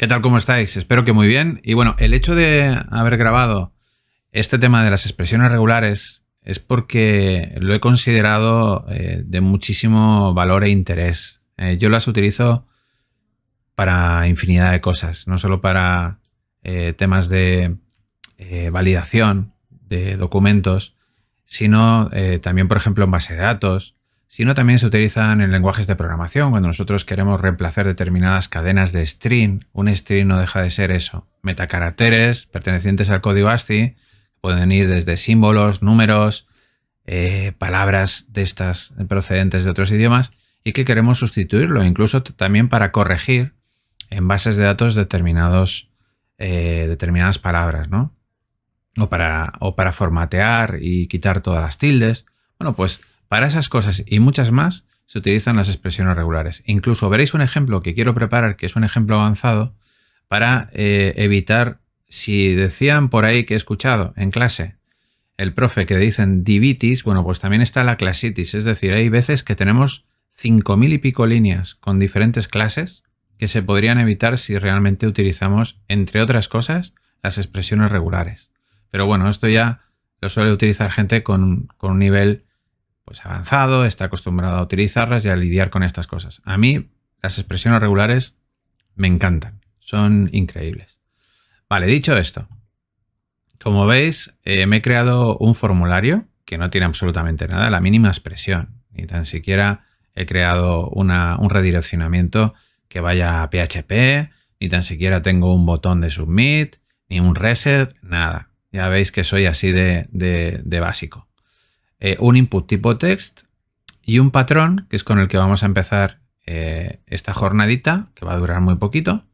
¿Qué tal? ¿Cómo estáis? Espero que muy bien. Y bueno, el hecho de haber grabado este tema de las expresiones regulares es porque lo he considerado eh, de muchísimo valor e interés. Eh, yo las utilizo para infinidad de cosas, no solo para eh, temas de validación de documentos, sino también, por ejemplo, en base de datos, sino también se utilizan en lenguajes de programación cuando nosotros queremos reemplazar determinadas cadenas de string. Un string no deja de ser eso, metacaracteres pertenecientes al código ASCII, pueden ir desde símbolos, números, eh, palabras de estas procedentes de otros idiomas y que queremos sustituirlo, incluso también para corregir en bases de datos determinados, eh, determinadas palabras, ¿no? O para, o para formatear y quitar todas las tildes. Bueno, pues para esas cosas y muchas más se utilizan las expresiones regulares. Incluso veréis un ejemplo que quiero preparar, que es un ejemplo avanzado, para eh, evitar, si decían por ahí que he escuchado en clase, el profe que dicen divitis, bueno, pues también está la clasitis, es decir, hay veces que tenemos 5.000 y pico líneas con diferentes clases que se podrían evitar si realmente utilizamos, entre otras cosas, las expresiones regulares. Pero bueno, esto ya lo suele utilizar gente con, con un nivel pues avanzado, está acostumbrado a utilizarlas y a lidiar con estas cosas. A mí las expresiones regulares me encantan, son increíbles. Vale, dicho esto, como veis, eh, me he creado un formulario que no tiene absolutamente nada, la mínima expresión, ni tan siquiera he creado un redireccionamiento que vaya a PHP, ni tan siquiera tengo un botón de submit, ni un reset, nada. Ya veis que soy así de básico. Eh, un input tipo text y un patrón, que es con el que vamos a empezar eh, esta jornadita, que va a durar muy poquito,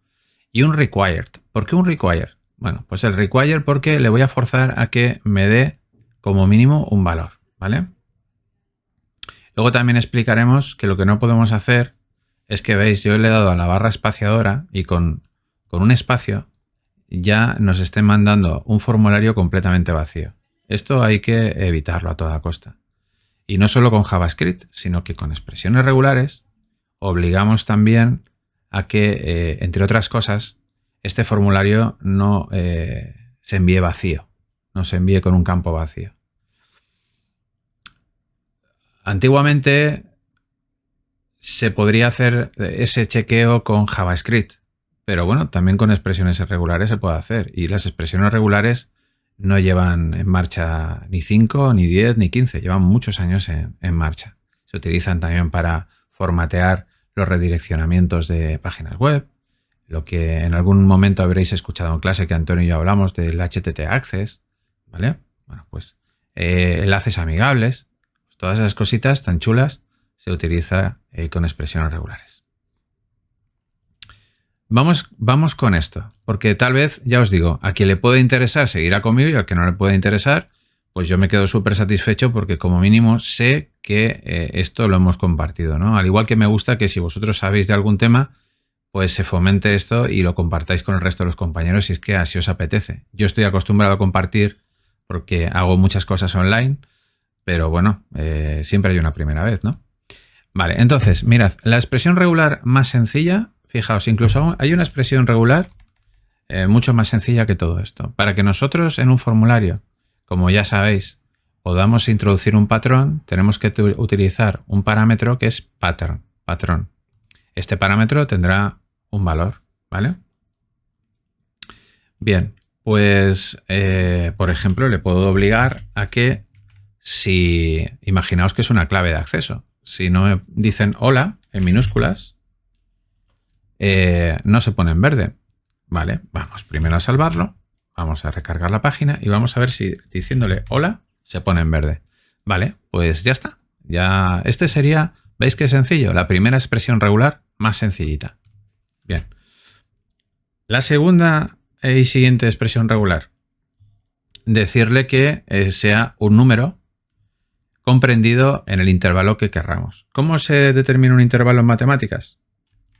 y un required. ¿Por qué un required? Bueno, pues el required porque le voy a forzar a que me dé como mínimo un valor, ¿vale? Luego también explicaremos que lo que no podemos hacer es que veis, yo le he dado a la barra espaciadora y con, con un espacio ya nos esté mandando un formulario completamente vacío. Esto hay que evitarlo a toda costa. Y no solo con JavaScript, sino que con expresiones regulares obligamos también a que, eh, entre otras cosas, este formulario no eh, se envíe vacío, no se envíe con un campo vacío. Antiguamente se podría hacer ese chequeo con JavaScript, pero bueno, también con expresiones regulares se puede hacer. Y las expresiones regulares no llevan en marcha ni 5, ni 10, ni 15, llevan muchos años en, marcha. Se utilizan también para formatear los redireccionamientos de páginas web, lo que en algún momento habréis escuchado en clase que Antonio y yo hablamos del HTT Access, ¿vale? Bueno, pues eh, enlaces amigables, todas esas cositas tan chulas se utiliza eh, con expresiones regulares. Vamos, vamos con esto, porque tal vez, ya os digo, a quien le puede interesar seguirá conmigo y al que no le puede interesar, pues yo me quedo súper satisfecho porque como mínimo sé que eh, esto lo hemos compartido, ¿no? Al igual que me gusta que si vosotros sabéis de algún tema, pues se fomente esto y lo compartáis con el resto de los compañeros si es que así os apetece. Yo estoy acostumbrado a compartir porque hago muchas cosas online, pero bueno, eh, siempre hay una primera vez, ¿no? Vale, entonces, mirad, la expresión regular más sencilla Fijaos, incluso hay una expresión regular eh, mucho más sencilla que todo esto. Para que nosotros en un formulario, como ya sabéis, podamos introducir un patrón, tenemos que utilizar un parámetro que es pattern, patrón. Este parámetro tendrá un valor, ¿vale? Bien, pues, eh, por ejemplo, le puedo obligar a que si, imaginaos que es una clave de acceso, si no dicen hola en minúsculas, eh, no se pone en verde. Vale, vamos primero a salvarlo, vamos a recargar la página y vamos a ver si diciéndole hola se pone en verde. Vale, pues ya está. Ya, este sería, ¿veis qué sencillo? La primera expresión regular más sencillita. Bien. La segunda y siguiente expresión regular. Decirle que eh, sea un número comprendido en el intervalo que querramos. ¿Cómo se determina un intervalo en matemáticas?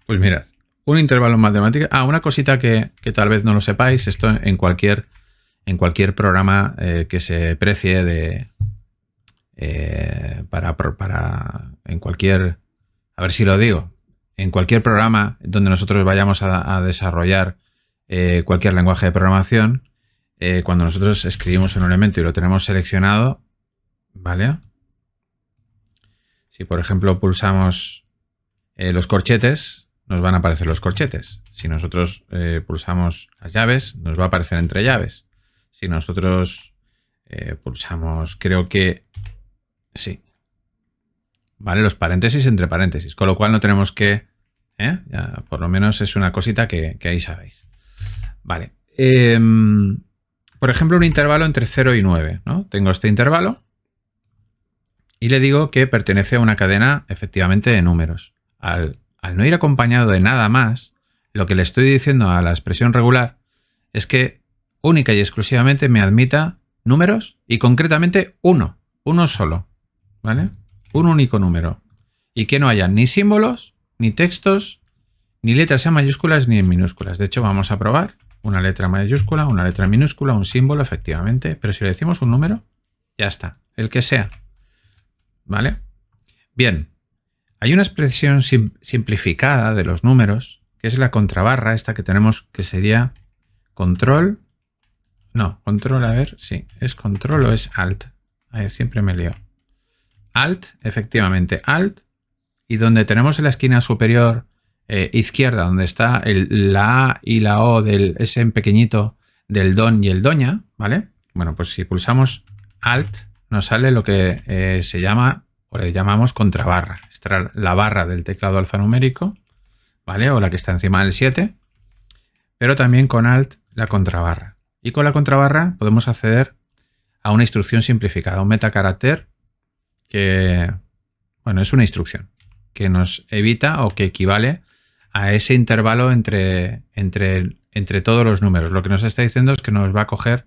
Pues mirad, un intervalo en matemática? Ah, una cosita que, tal vez no lo sepáis, esto en cualquier, en cualquier programa eh, que se precie de. Eh, para, En cualquier. A ver si lo digo. En cualquier programa donde nosotros vayamos a, desarrollar eh, cualquier lenguaje de programación, cuando nosotros escribimos un elemento y lo tenemos seleccionado, ¿vale? Si por ejemplo pulsamos los corchetes, nos van a aparecer los corchetes. Si nosotros eh, pulsamos las llaves, nos va a aparecer entre llaves. Si nosotros eh, pulsamos, creo que sí. Vale, los paréntesis entre paréntesis, con lo cual no tenemos que, ¿eh? por lo menos es una cosita que, ahí sabéis. Vale, em, por ejemplo, un intervalo entre 0 y 9, ¿no? Tengo este intervalo y le digo que pertenece a una cadena efectivamente de números, al al no ir acompañado de nada más, lo que le estoy diciendo a la expresión regular es que única y exclusivamente me admita números y concretamente uno, uno solo, ¿vale? Un único número. Y que no haya ni símbolos, ni textos, ni letras en mayúsculas ni en minúsculas. De hecho, vamos a probar una letra mayúscula, una letra minúscula, un símbolo, efectivamente. Pero si le decimos un número, ya está, el que sea. ¿Vale? Bien, hay una expresión simplificada de los números, que es la contrabarra, esta que tenemos, que sería control. No, control, a ver, sí, es control o es alt. siempre me leo. Alt, efectivamente, alt. Y donde tenemos en la esquina superior eh, izquierda, donde está la A y la O del S en pequeñito, del don y el doña, ¿vale? Bueno, pues si pulsamos alt, nos sale lo que eh, se llama o le llamamos contrabarra la barra del teclado alfanumérico, ¿vale? O la que está encima del 7, pero también con Alt la contrabarra. Y con la contrabarra podemos acceder a una instrucción simplificada, un metacarácter que, bueno, es una instrucción que nos evita o que equivale a ese intervalo entre, entre, entre todos los números. Lo que nos está diciendo es que nos va a coger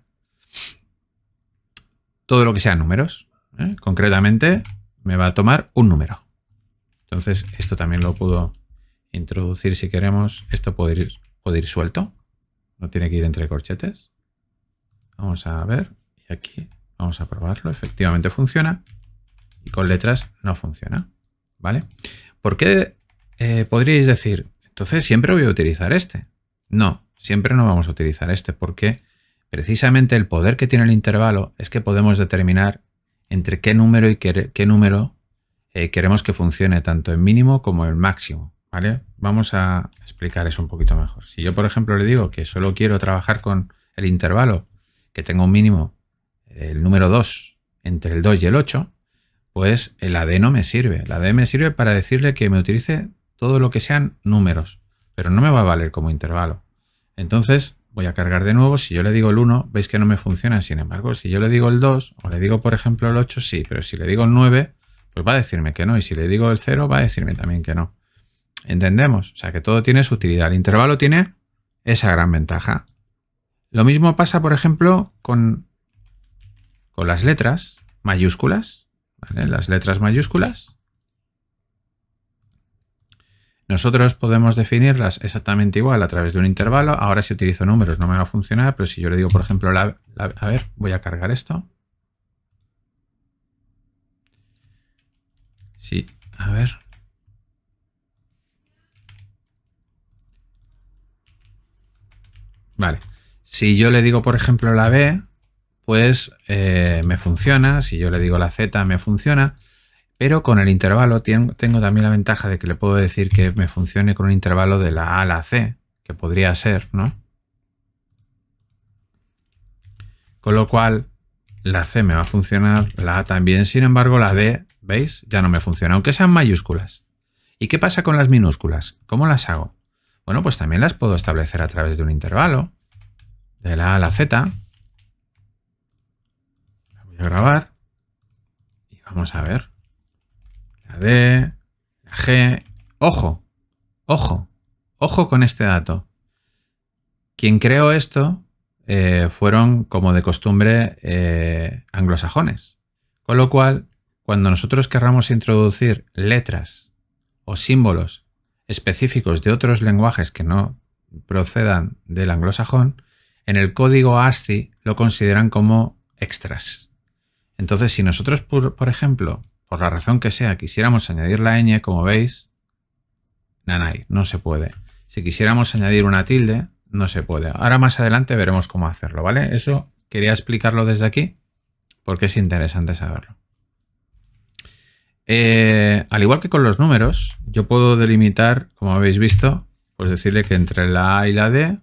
todo lo que sean números. ¿eh? Concretamente, me va a tomar un número. Entonces, esto también lo puedo introducir si queremos. Esto puede ir, suelto. No tiene que ir entre corchetes. Vamos a ver. Y aquí vamos a probarlo. Efectivamente funciona. Y con letras no funciona. ¿Vale? ¿Por qué eh, podríais decir, entonces siempre voy a utilizar este? No, siempre no vamos a utilizar este porque precisamente el poder que tiene el intervalo es que podemos determinar entre qué número y qué número eh, queremos que funcione tanto el mínimo como el máximo. ¿vale? Vamos a explicar eso un poquito mejor. Si yo, por ejemplo, le digo que solo quiero trabajar con el intervalo, que tenga un mínimo, el número 2, entre el 2 y el 8, pues el AD no me sirve. El AD me sirve para decirle que me utilice todo lo que sean números, pero no me va a valer como intervalo. Entonces voy a cargar de nuevo. Si yo le digo el 1, veis que no me funciona. Sin embargo, si yo le digo el 2 o le digo, por ejemplo, el 8, sí, pero si le digo el 9, pues va a decirme que no. Y si le digo el 0, va a decirme también que no. ¿Entendemos? O sea, que todo tiene su utilidad. El intervalo tiene esa gran ventaja. Lo mismo pasa, por ejemplo, con, con las letras mayúsculas. Las letras mayúsculas. Nosotros podemos definirlas exactamente igual a través de un intervalo. Ahora si utilizo números no me va a funcionar, pero si yo le digo, por ejemplo, a ver, voy a cargar esto. Sí, a ver. Vale. Si yo le digo, por ejemplo, la B, pues eh, me funciona. Si yo le digo la Z, me funciona. Pero con el intervalo tengo también la ventaja de que le puedo decir que me funcione con un intervalo de la A a la C, que podría ser, ¿no? Con lo cual, la C me va a funcionar, la A también. Sin embargo, la D ¿Veis? Ya no me funciona, aunque sean mayúsculas. ¿Y qué pasa con las minúsculas? ¿Cómo las hago? Bueno, pues también las puedo establecer a través de un intervalo, de la A a la Z. La voy a grabar y vamos a ver. La D, la G. Ojo, ojo, ojo con este dato. Quien creó esto eh, fueron, como de costumbre, eh, anglosajones. Con lo cual, cuando nosotros querramos introducir letras o símbolos específicos de otros lenguajes que no procedan del anglosajón, en el código ASCII lo consideran como extras. Entonces, si nosotros, por, ejemplo, por la razón que sea, quisiéramos añadir la ñ, como veis, nanay, no se puede. Si quisiéramos añadir una tilde, no se puede. Ahora más adelante veremos cómo hacerlo, ¿vale? Eso quería explicarlo desde aquí porque es interesante saberlo. Eh, al igual que con los números, yo puedo delimitar, como habéis visto, pues decirle que entre la A y la D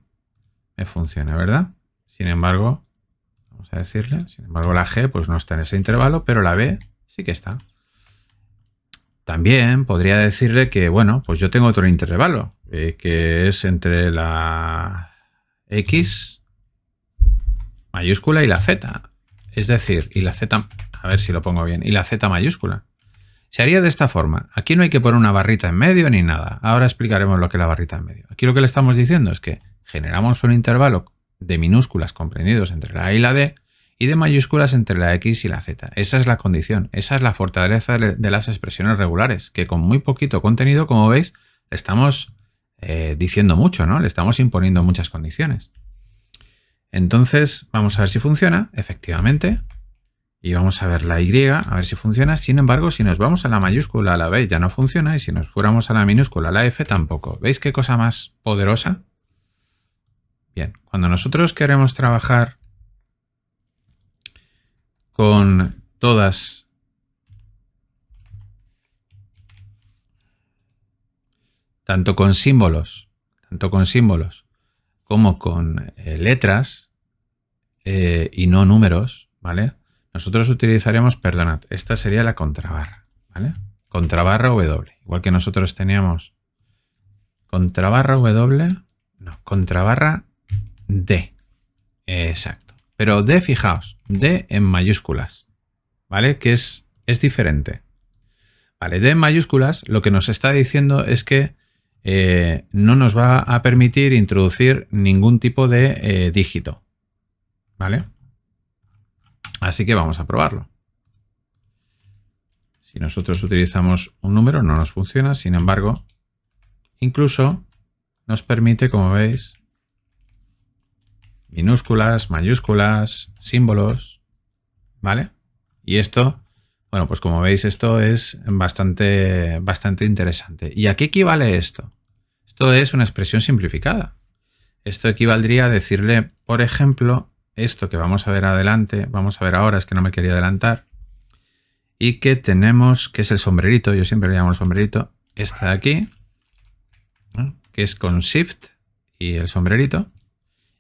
me funciona, ¿verdad? Sin embargo, vamos a decirle, sin embargo la G pues no está en ese intervalo, pero la B sí que está. También podría decirle que, bueno, pues yo tengo otro intervalo, eh, que es entre la X mayúscula y la Z. Es decir, y la Z, a ver si lo pongo bien, y la Z mayúscula. Se haría de esta forma. Aquí no hay que poner una barrita en medio ni nada. Ahora explicaremos lo que es la barrita en medio. Aquí lo que le estamos diciendo es que generamos un intervalo de minúsculas comprendidos entre la A y la D y de mayúsculas entre la X y la Z. Esa es la condición, esa es la fortaleza de las expresiones regulares, que con muy poquito contenido, como veis, le estamos eh, diciendo mucho, ¿no? Le estamos imponiendo muchas condiciones. Entonces, vamos a ver si funciona, efectivamente y vamos a ver la Y, a ver si funciona. Sin embargo, si nos vamos a la mayúscula, a la B ya no funciona y si nos fuéramos a la minúscula, a la F tampoco. ¿Veis qué cosa más poderosa? Bien, cuando nosotros queremos trabajar con todas tanto con símbolos, tanto con símbolos como con eh, letras eh, y no números, ¿vale? Nosotros utilizaríamos, perdonad, esta sería la contrabarra, ¿vale? Contrabarra W, igual que nosotros teníamos contrabarra W, no, contrabarra D, exacto. Pero D, fijaos, D en mayúsculas, ¿vale? Que es, es diferente. Vale, D en mayúsculas lo que nos está diciendo es que eh, no nos va a permitir introducir ningún tipo de eh, dígito, ¿vale? Así que vamos a probarlo. Si nosotros utilizamos un número no nos funciona, sin embargo, incluso nos permite, como veis, minúsculas, mayúsculas, símbolos, ¿vale? Y esto, bueno, pues como veis esto es bastante, bastante interesante. ¿Y a qué equivale esto? Esto es una expresión simplificada. Esto equivaldría a decirle, por ejemplo, esto que vamos a ver adelante, vamos a ver ahora, es que no me quería adelantar, y que tenemos, que es el sombrerito, yo siempre le llamo el sombrerito, está de aquí, que es con Shift y el sombrerito,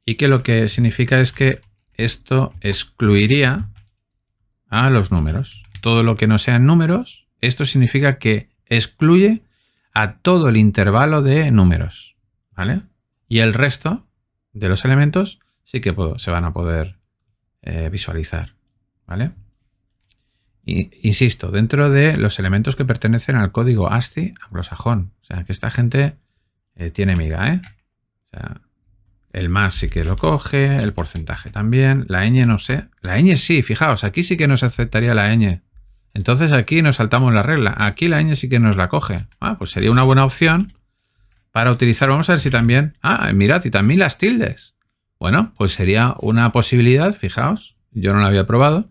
y que lo que significa es que esto excluiría a los números. Todo lo que no sean números, esto significa que excluye a todo el intervalo de números, ¿vale? Y el resto de los elementos sí que se van a poder eh, visualizar. ¿Vale? insisto, dentro de los elementos que pertenecen al código ASCII anglosajón. O sea, que esta gente eh, tiene miga, ¿eh? el más sí que lo coge, el porcentaje también, la ñ no sé. La ñ sí, fijaos, aquí sí que nos aceptaría la ñ. Entonces aquí nos saltamos la regla. Aquí la ñ sí que nos la coge. Ah, pues sería una buena opción para utilizar. Vamos a ver si también... Ah, mirad, y también las tildes. Bueno, pues sería una posibilidad, fijaos, yo no la había probado,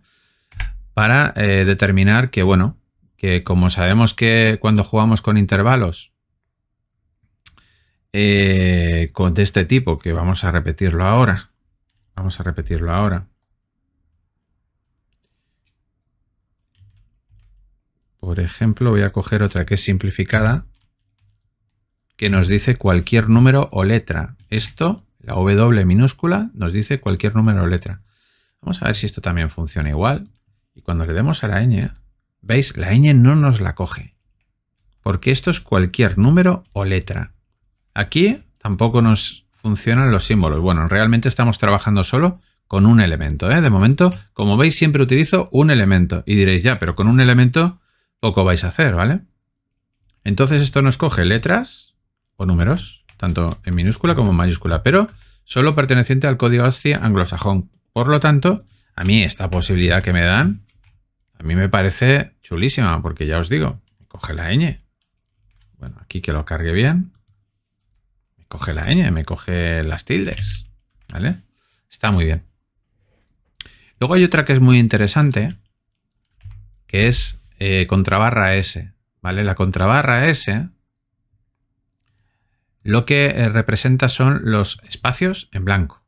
para eh, determinar que, bueno, que como sabemos que cuando jugamos con intervalos eh, con, de este tipo, que vamos a repetirlo ahora, vamos a repetirlo ahora, Por ejemplo, voy a coger otra que es simplificada, que nos dice cualquier número o letra. Esto la W minúscula nos dice cualquier número o letra. Vamos a ver si esto también funciona igual. Y cuando le demos a la ñ, ¿veis? La ñ no nos la coge. Porque esto es cualquier número o letra. Aquí tampoco nos funcionan los símbolos. Bueno, realmente estamos trabajando solo con un elemento. ¿eh? De momento, como veis, siempre utilizo un elemento. Y diréis, ya, pero con un elemento poco vais a hacer, ¿vale? Entonces esto nos coge letras o números tanto en minúscula como en mayúscula, pero solo perteneciente al código ASCII anglosajón. Por lo tanto, a mí esta posibilidad que me dan, a mí me parece chulísima, porque ya os digo, me coge la ñ. Bueno, aquí que lo cargue bien. Me coge la ñ, me coge las tildes. ¿Vale? Está muy bien. Luego hay otra que es muy interesante, que es eh, contrabarra S. ¿Vale? La contrabarra S lo que eh, representa son los espacios en blanco.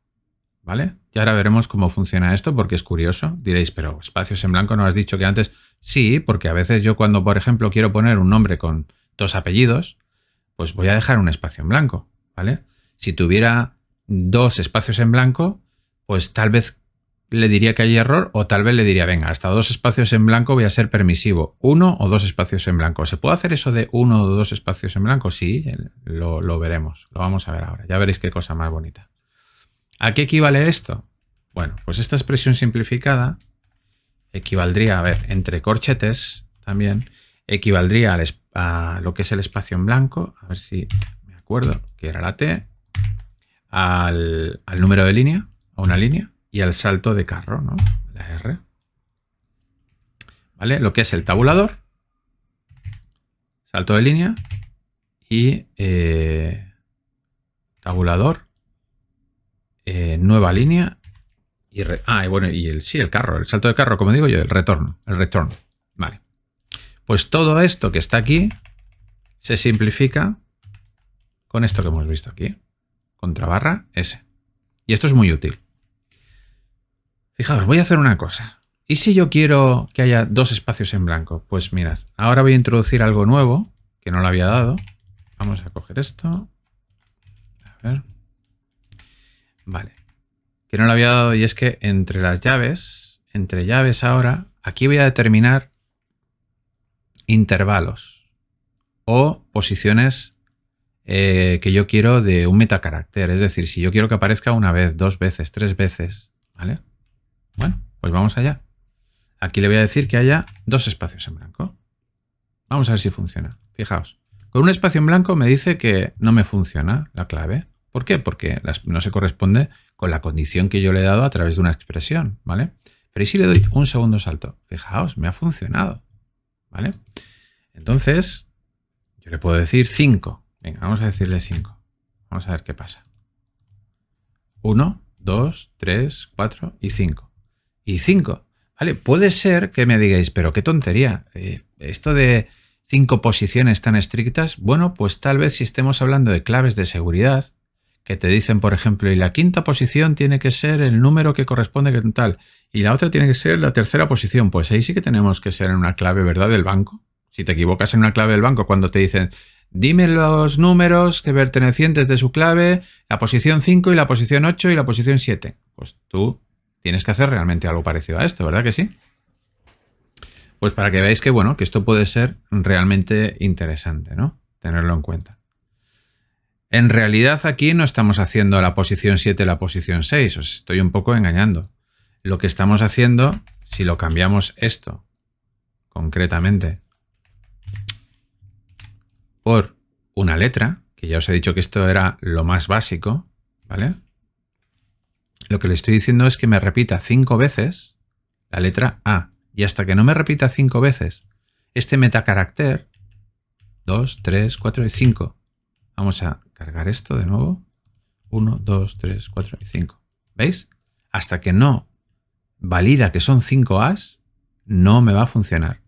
¿Vale? Y ahora veremos cómo funciona esto porque es curioso. Diréis, pero espacios en blanco no has dicho que antes. Sí, porque a veces yo cuando, por ejemplo, quiero poner un nombre con dos apellidos, pues voy a dejar un espacio en blanco, ¿vale? Si tuviera dos espacios en blanco, pues tal vez le diría que hay error o tal vez le diría, venga, hasta dos espacios en blanco voy a ser permisivo. Uno o dos espacios en blanco. ¿Se puede hacer eso de uno o dos espacios en blanco? Sí, lo, veremos. Lo vamos a ver ahora. Ya veréis qué cosa más bonita. ¿A qué equivale esto? Bueno, pues esta expresión simplificada equivaldría, a ver, entre corchetes también, equivaldría a lo que es el espacio en blanco, a ver si me acuerdo, que era la T, al, al número de línea, a una línea, y al salto de carro, ¿no? La R. ¿Vale? Lo que es el tabulador, salto de línea y eh, tabulador, eh, nueva línea y... ah, bueno, y el, sí, el carro, el salto de carro, como digo yo, el retorno, el retorno. Vale. Pues todo esto que está aquí se simplifica con esto que hemos visto aquí. Contrabarra S. Y esto es muy útil. Fijaos, voy a hacer una cosa. ¿Y si yo quiero que haya dos espacios en blanco? Pues mirad, ahora voy a introducir algo nuevo que no lo había dado. Vamos a coger esto. A ver. Vale. Que no lo había dado y es que entre las llaves, entre llaves ahora, aquí voy a determinar intervalos o posiciones eh, que yo quiero de un metacarácter. Es decir, si yo quiero que aparezca una vez, dos veces, tres veces, ¿vale? Bueno, pues vamos allá. Aquí le voy a decir que haya dos espacios en blanco. Vamos a ver si funciona. Fijaos, con un espacio en blanco me dice que no me funciona la clave. ¿Por qué? Porque no se corresponde con la condición que yo le he dado a través de una expresión, ¿vale? Pero ¿y si le doy un segundo salto? Fijaos, me ha funcionado, ¿vale? Entonces, yo le puedo decir 5. Venga, vamos a decirle 5. Vamos a ver qué pasa. 1, 2, 3, 4 y 5 y 5. ¿Vale? Puede ser que me digáis, pero qué tontería. Eh, esto de cinco posiciones tan estrictas, bueno, pues tal vez si estemos hablando de claves de seguridad, que te dicen, por ejemplo, y la quinta posición tiene que ser el número que corresponde que tal, y la otra tiene que ser la tercera posición, pues ahí sí que tenemos que ser en una clave, ¿verdad?, del banco. Si te equivocas en una clave del banco, cuando te dicen, dime los números que pertenecientes de su clave, la posición 5 y la posición 8 y la posición 7, pues tú tienes que hacer realmente algo parecido a esto, ¿verdad que sí? Pues para que veáis que, bueno, que esto puede ser realmente interesante, ¿no? Tenerlo en cuenta. En realidad aquí no estamos haciendo la posición 7 la posición 6, os estoy un poco engañando. Lo que estamos haciendo, si lo cambiamos esto, concretamente, por una letra, que ya os he dicho que esto era lo más básico, ¿vale? lo que le estoy diciendo es que me repita cinco veces la letra A. Y hasta que no me repita cinco veces este metacarácter, 2, 3, 4 y 5. Vamos a cargar esto de nuevo. 1, 2, 3, 4 y 5. ¿Veis? Hasta que no valida que son 5 As, no me va a funcionar.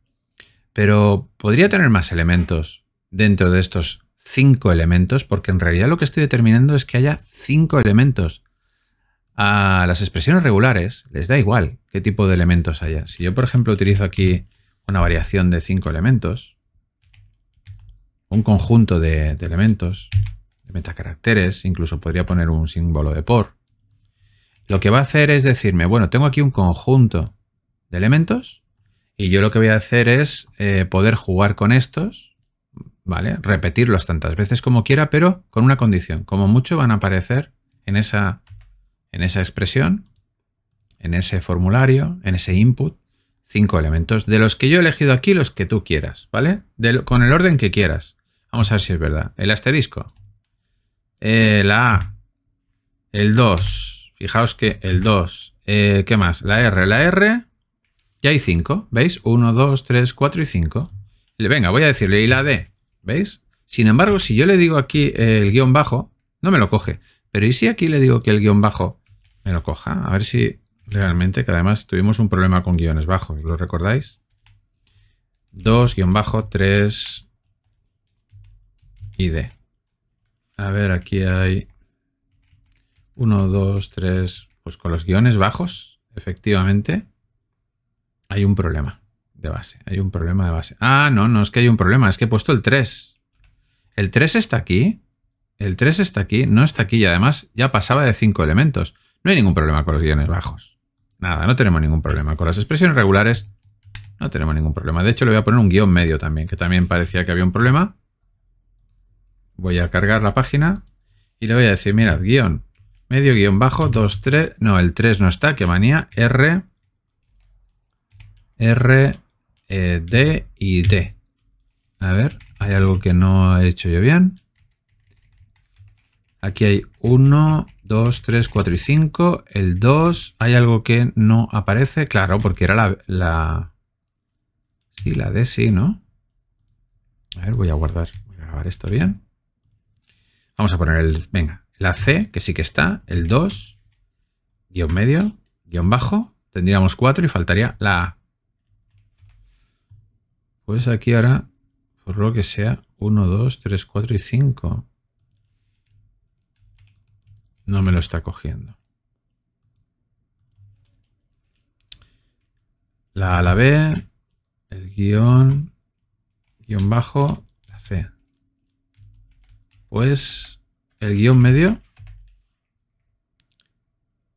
Pero podría tener más elementos dentro de estos 5 elementos, porque en realidad lo que estoy determinando es que haya 5 elementos a las expresiones regulares les da igual qué tipo de elementos haya. Si yo, por ejemplo, utilizo aquí una variación de cinco elementos, un conjunto de, elementos, de metacaracteres, incluso podría poner un símbolo de por, lo que va a hacer es decirme, bueno, tengo aquí un conjunto de elementos y yo lo que voy a hacer es eh, poder jugar con estos, ¿vale? Repetirlos tantas veces como quiera, pero con una condición. Como mucho van a aparecer en esa en esa expresión, en ese formulario, en ese input, cinco elementos, de los que yo he elegido aquí los que tú quieras, ¿vale? con el orden que quieras. Vamos a ver si es verdad. El asterisco, la A, el 2, fijaos que el 2, eh, ¿qué más? La R, la R, ya hay cinco, ¿veis? 1, 2, 3, 4 y 5. Venga, voy a decirle, y la D, ¿veis? Sin embargo, si yo le digo aquí el guión bajo, no me lo coge. Pero ¿y si aquí le digo que el guión bajo me lo coja. A ver si realmente, que además tuvimos un problema con guiones bajos, ¿lo recordáis? 2, guión bajo, 3, y D. A ver, aquí hay 1, 2, 3, pues con los guiones bajos, efectivamente, hay un problema de base, hay un problema de base. Ah, no, no es que hay un problema, es que he puesto el 3. El 3 está aquí, el 3 está aquí, no está aquí y además ya pasaba de 5 elementos. No hay ningún problema con los guiones bajos. Nada, no tenemos ningún problema. Con las expresiones regulares no tenemos ningún problema. De hecho, le voy a poner un guión medio también, que también parecía que había un problema. Voy a cargar la página y le voy a decir, mirad, guión medio, guión bajo, 2, 3, no, el 3 no está, qué manía, R, R, e, D y D. A ver, hay algo que no he hecho yo bien. Aquí hay uno... 2, 3, 4 y 5. El 2, ¿hay algo que no aparece? Claro, porque era la... Sí, la D sí, ¿no? A ver, voy a guardar, voy a grabar esto bien. Vamos a poner el... Venga, la C, que sí que está, el 2, guión medio, guión bajo, tendríamos 4 y faltaría la A. Pues aquí ahora, por lo que sea, 1, 2, 3, 4 y 5. No me lo está cogiendo. La A, la B, el guión, guión bajo, la C. Pues el guión medio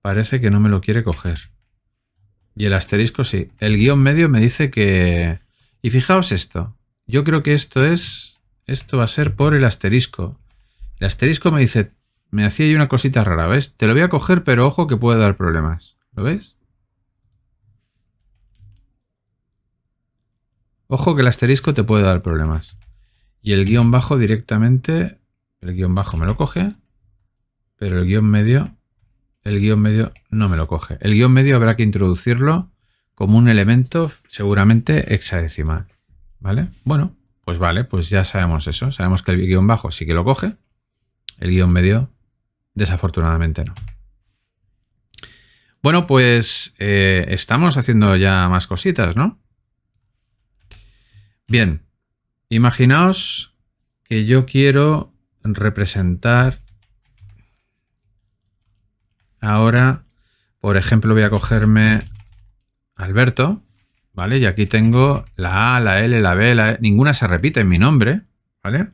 parece que no me lo quiere coger. Y el asterisco sí. El guión medio me dice que... Y fijaos esto. Yo creo que esto es... Esto va a ser por el asterisco. El asterisco me dice me hacía ahí una cosita rara, ¿ves? Te lo voy a coger, pero ojo que puede dar problemas. ¿Lo ves? Ojo que el asterisco te puede dar problemas. Y el guión bajo directamente... El guión bajo me lo coge, pero el guión medio... El guión medio no me lo coge. El guión medio habrá que introducirlo como un elemento seguramente hexadecimal. ¿Vale? Bueno, pues vale, pues ya sabemos eso. Sabemos que el guión bajo sí que lo coge. El guión medio Desafortunadamente no. Bueno, pues eh, estamos haciendo ya más cositas, ¿no? Bien, imaginaos que yo quiero representar ahora, por ejemplo, voy a cogerme Alberto, ¿vale? Y aquí tengo la A, la L, la B, la e. ninguna se repite en mi nombre, ¿vale?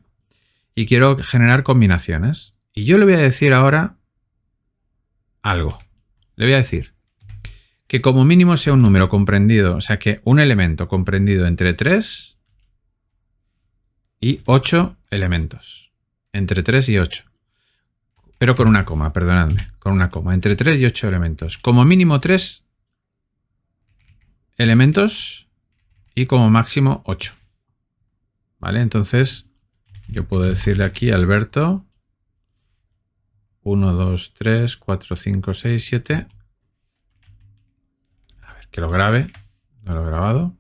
Y quiero generar combinaciones. Y yo le voy a decir ahora algo. Le voy a decir que como mínimo sea un número comprendido, o sea que un elemento comprendido entre 3 y 8 elementos. Entre 3 y 8. Pero con una coma, perdonadme, con una coma. Entre 3 y 8 elementos. Como mínimo 3 elementos y como máximo 8. ¿Vale? Entonces yo puedo decirle aquí a Alberto 1, 2, 3, 4, 5, 6, 7. A ver, que lo grabe. No lo he grabado.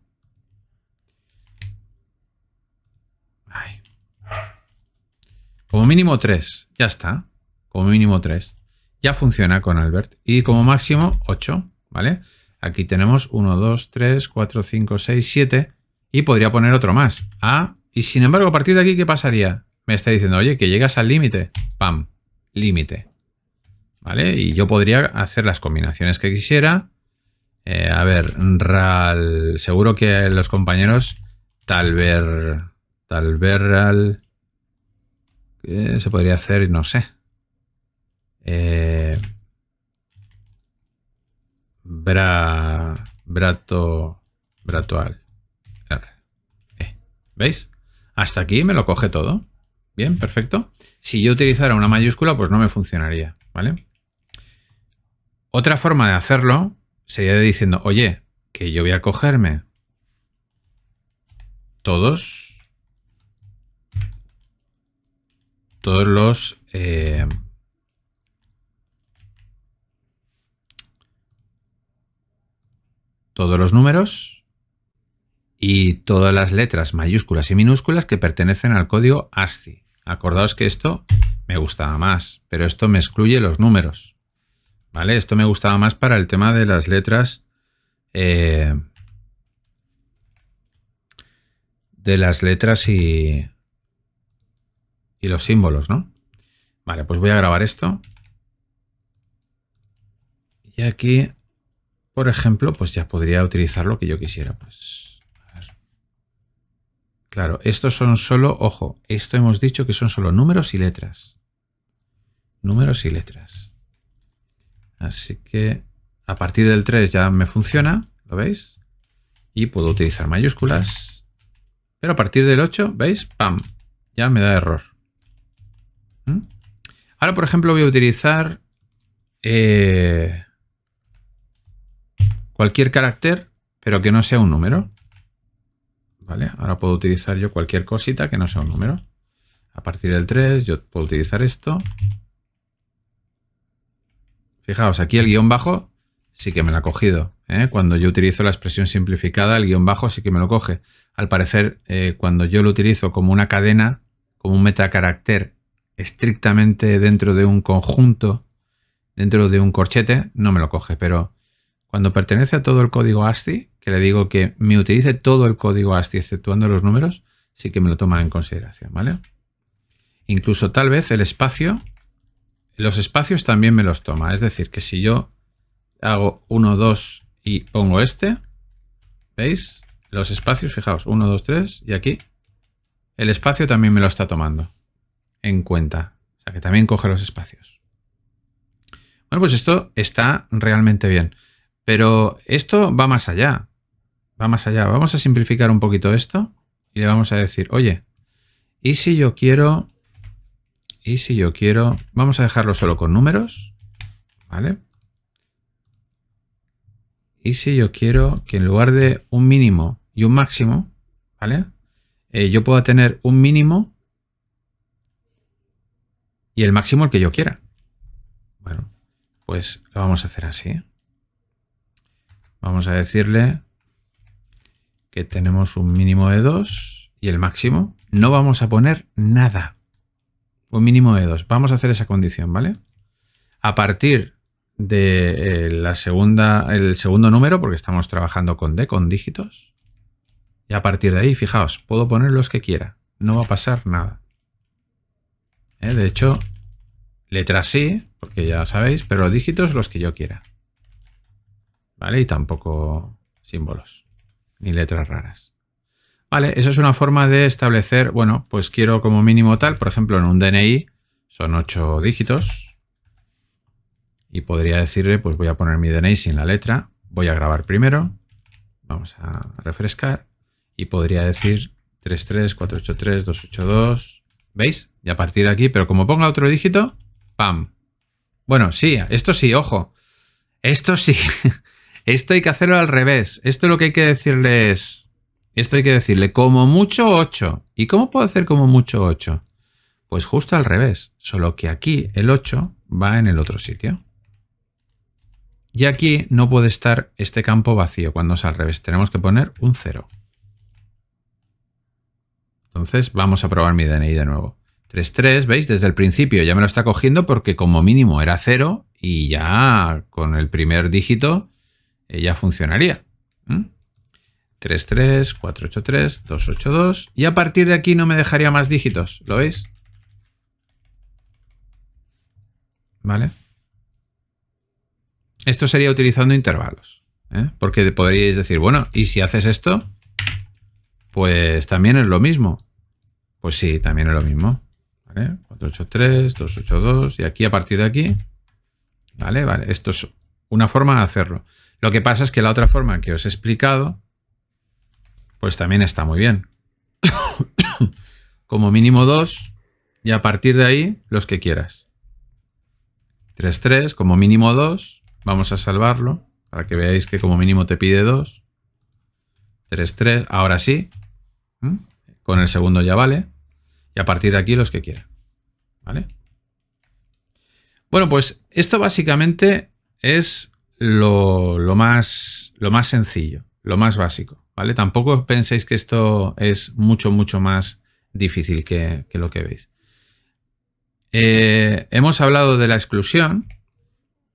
Como mínimo 3. Ya está. Como mínimo 3. Ya funciona con Albert. Y como máximo 8. ¿Vale? Aquí tenemos 1, 2, 3, 4, 5, 6, 7. Y podría poner otro más. Ah, y sin embargo, a partir de aquí, ¿qué pasaría? Me está diciendo, oye, que llegas al límite. Pam límite. ¿Vale? Y yo podría hacer las combinaciones que quisiera. Eh, a ver, RAL. Seguro que los compañeros. Tal ver. Tal vez se podría hacer? No sé. Eh, bra. Brato. Bratoal. R. E. ¿Veis? Hasta aquí me lo coge todo. Bien, perfecto. Si yo utilizara una mayúscula, pues no me funcionaría, ¿vale? Otra forma de hacerlo sería diciendo, oye, que yo voy a cogerme todos, todos eh, todos los números y todas las letras mayúsculas y minúsculas que pertenecen al código ASCII. Acordaos que esto me gustaba más, pero esto me excluye los números. ¿Vale? Esto me gustaba más para el tema de las letras. Eh, de las letras y, y los símbolos, ¿no? Vale, pues voy a grabar esto. Y aquí, por ejemplo, pues ya podría utilizar lo que yo quisiera. Pues Claro, estos son solo, ojo, esto hemos dicho que son solo números y letras. Números y letras. Así que a partir del 3 ya me funciona, ¿lo veis? Y puedo utilizar mayúsculas. Pero a partir del 8, ¿veis? ¡Pam! Ya me da error. ¿Mm? Ahora, por ejemplo, voy a utilizar eh, cualquier carácter, pero que no sea un número. Ahora puedo utilizar yo cualquier cosita que no sea un número. A partir del 3 yo puedo utilizar esto. Fijaos, aquí el guión bajo sí que me lo ha cogido. ¿eh? Cuando yo utilizo la expresión simplificada, el guión bajo sí que me lo coge. Al parecer, eh, cuando yo lo utilizo como una cadena, como un metacarácter estrictamente dentro de un conjunto, dentro de un corchete, no me lo coge. Pero cuando pertenece a todo el código ASCII, le digo que me utilice todo el código ASCII exceptuando los números, sí que me lo toman en consideración, ¿vale? Incluso tal vez el espacio, los espacios también me los toma. Es decir, que si yo hago 1, 2 y pongo este, ¿veis? Los espacios, fijaos, 1, 2, 3 y aquí. El espacio también me lo está tomando en cuenta. O sea, que también coge los espacios. Bueno, pues esto está realmente bien. Pero esto va más allá va más allá. Vamos a simplificar un poquito esto y le vamos a decir, oye, ¿y si yo quiero... Y si yo quiero... Vamos a dejarlo solo con números, ¿vale? Y si yo quiero que en lugar de un mínimo y un máximo, ¿vale? Eh, yo pueda tener un mínimo y el máximo el que yo quiera. Bueno, pues lo vamos a hacer así. Vamos a decirle que tenemos un mínimo de 2 y el máximo, no vamos a poner nada. Un mínimo de 2. Vamos a hacer esa condición, ¿vale? A partir de eh, la segunda, el segundo número, porque estamos trabajando con D, con dígitos, y a partir de ahí, fijaos, puedo poner los que quiera. No va a pasar nada. ¿Eh? De hecho, letras sí, porque ya sabéis, pero dígitos los que yo quiera. ¿Vale? Y tampoco símbolos ni letras raras. Vale, eso es una forma de establecer, bueno, pues quiero como mínimo tal, por ejemplo, en un DNI son ocho dígitos y podría decirle, pues voy a poner mi DNI sin la letra, voy a grabar primero, vamos a refrescar y podría decir 33, 483, 282, ¿veis? Y a partir de aquí, pero como ponga otro dígito, ¡pam! Bueno, sí, esto sí, ojo, esto sí. Esto hay que hacerlo al revés. Esto lo que hay que decirle es... Esto hay que decirle como mucho 8. ¿Y cómo puedo hacer como mucho 8? Pues justo al revés. Solo que aquí el 8 va en el otro sitio. Y aquí no puede estar este campo vacío cuando es al revés. Tenemos que poner un 0. Entonces vamos a probar mi DNI de nuevo. 3.3, ¿veis? Desde el principio ya me lo está cogiendo porque como mínimo era 0 y ya con el primer dígito ya funcionaría. 33, 483, 282. Y a partir de aquí no me dejaría más dígitos. ¿Lo veis? ¿Vale? Esto sería utilizando intervalos. ¿eh? Porque podríais decir, bueno, ¿y si haces esto? Pues también es lo mismo. Pues sí, también es lo mismo. 2, 483, 282. Y aquí a partir de aquí. ¿Vale? Vale. Esto es una forma de hacerlo. Lo que pasa es que la otra forma que os he explicado, pues también está muy bien. Como mínimo dos, y a partir de ahí, los que quieras. 3, 3, como mínimo dos. Vamos a salvarlo para que veáis que como mínimo te pide 2. 3, 3, ahora sí. Con el segundo ya vale. Y a partir de aquí los que quieran. ¿Vale? Bueno, pues esto básicamente es lo, más, sencillo, lo más básico, ¿vale? Tampoco penséis que esto es mucho, mucho más difícil que, lo que veis. Eh, hemos hablado de la exclusión,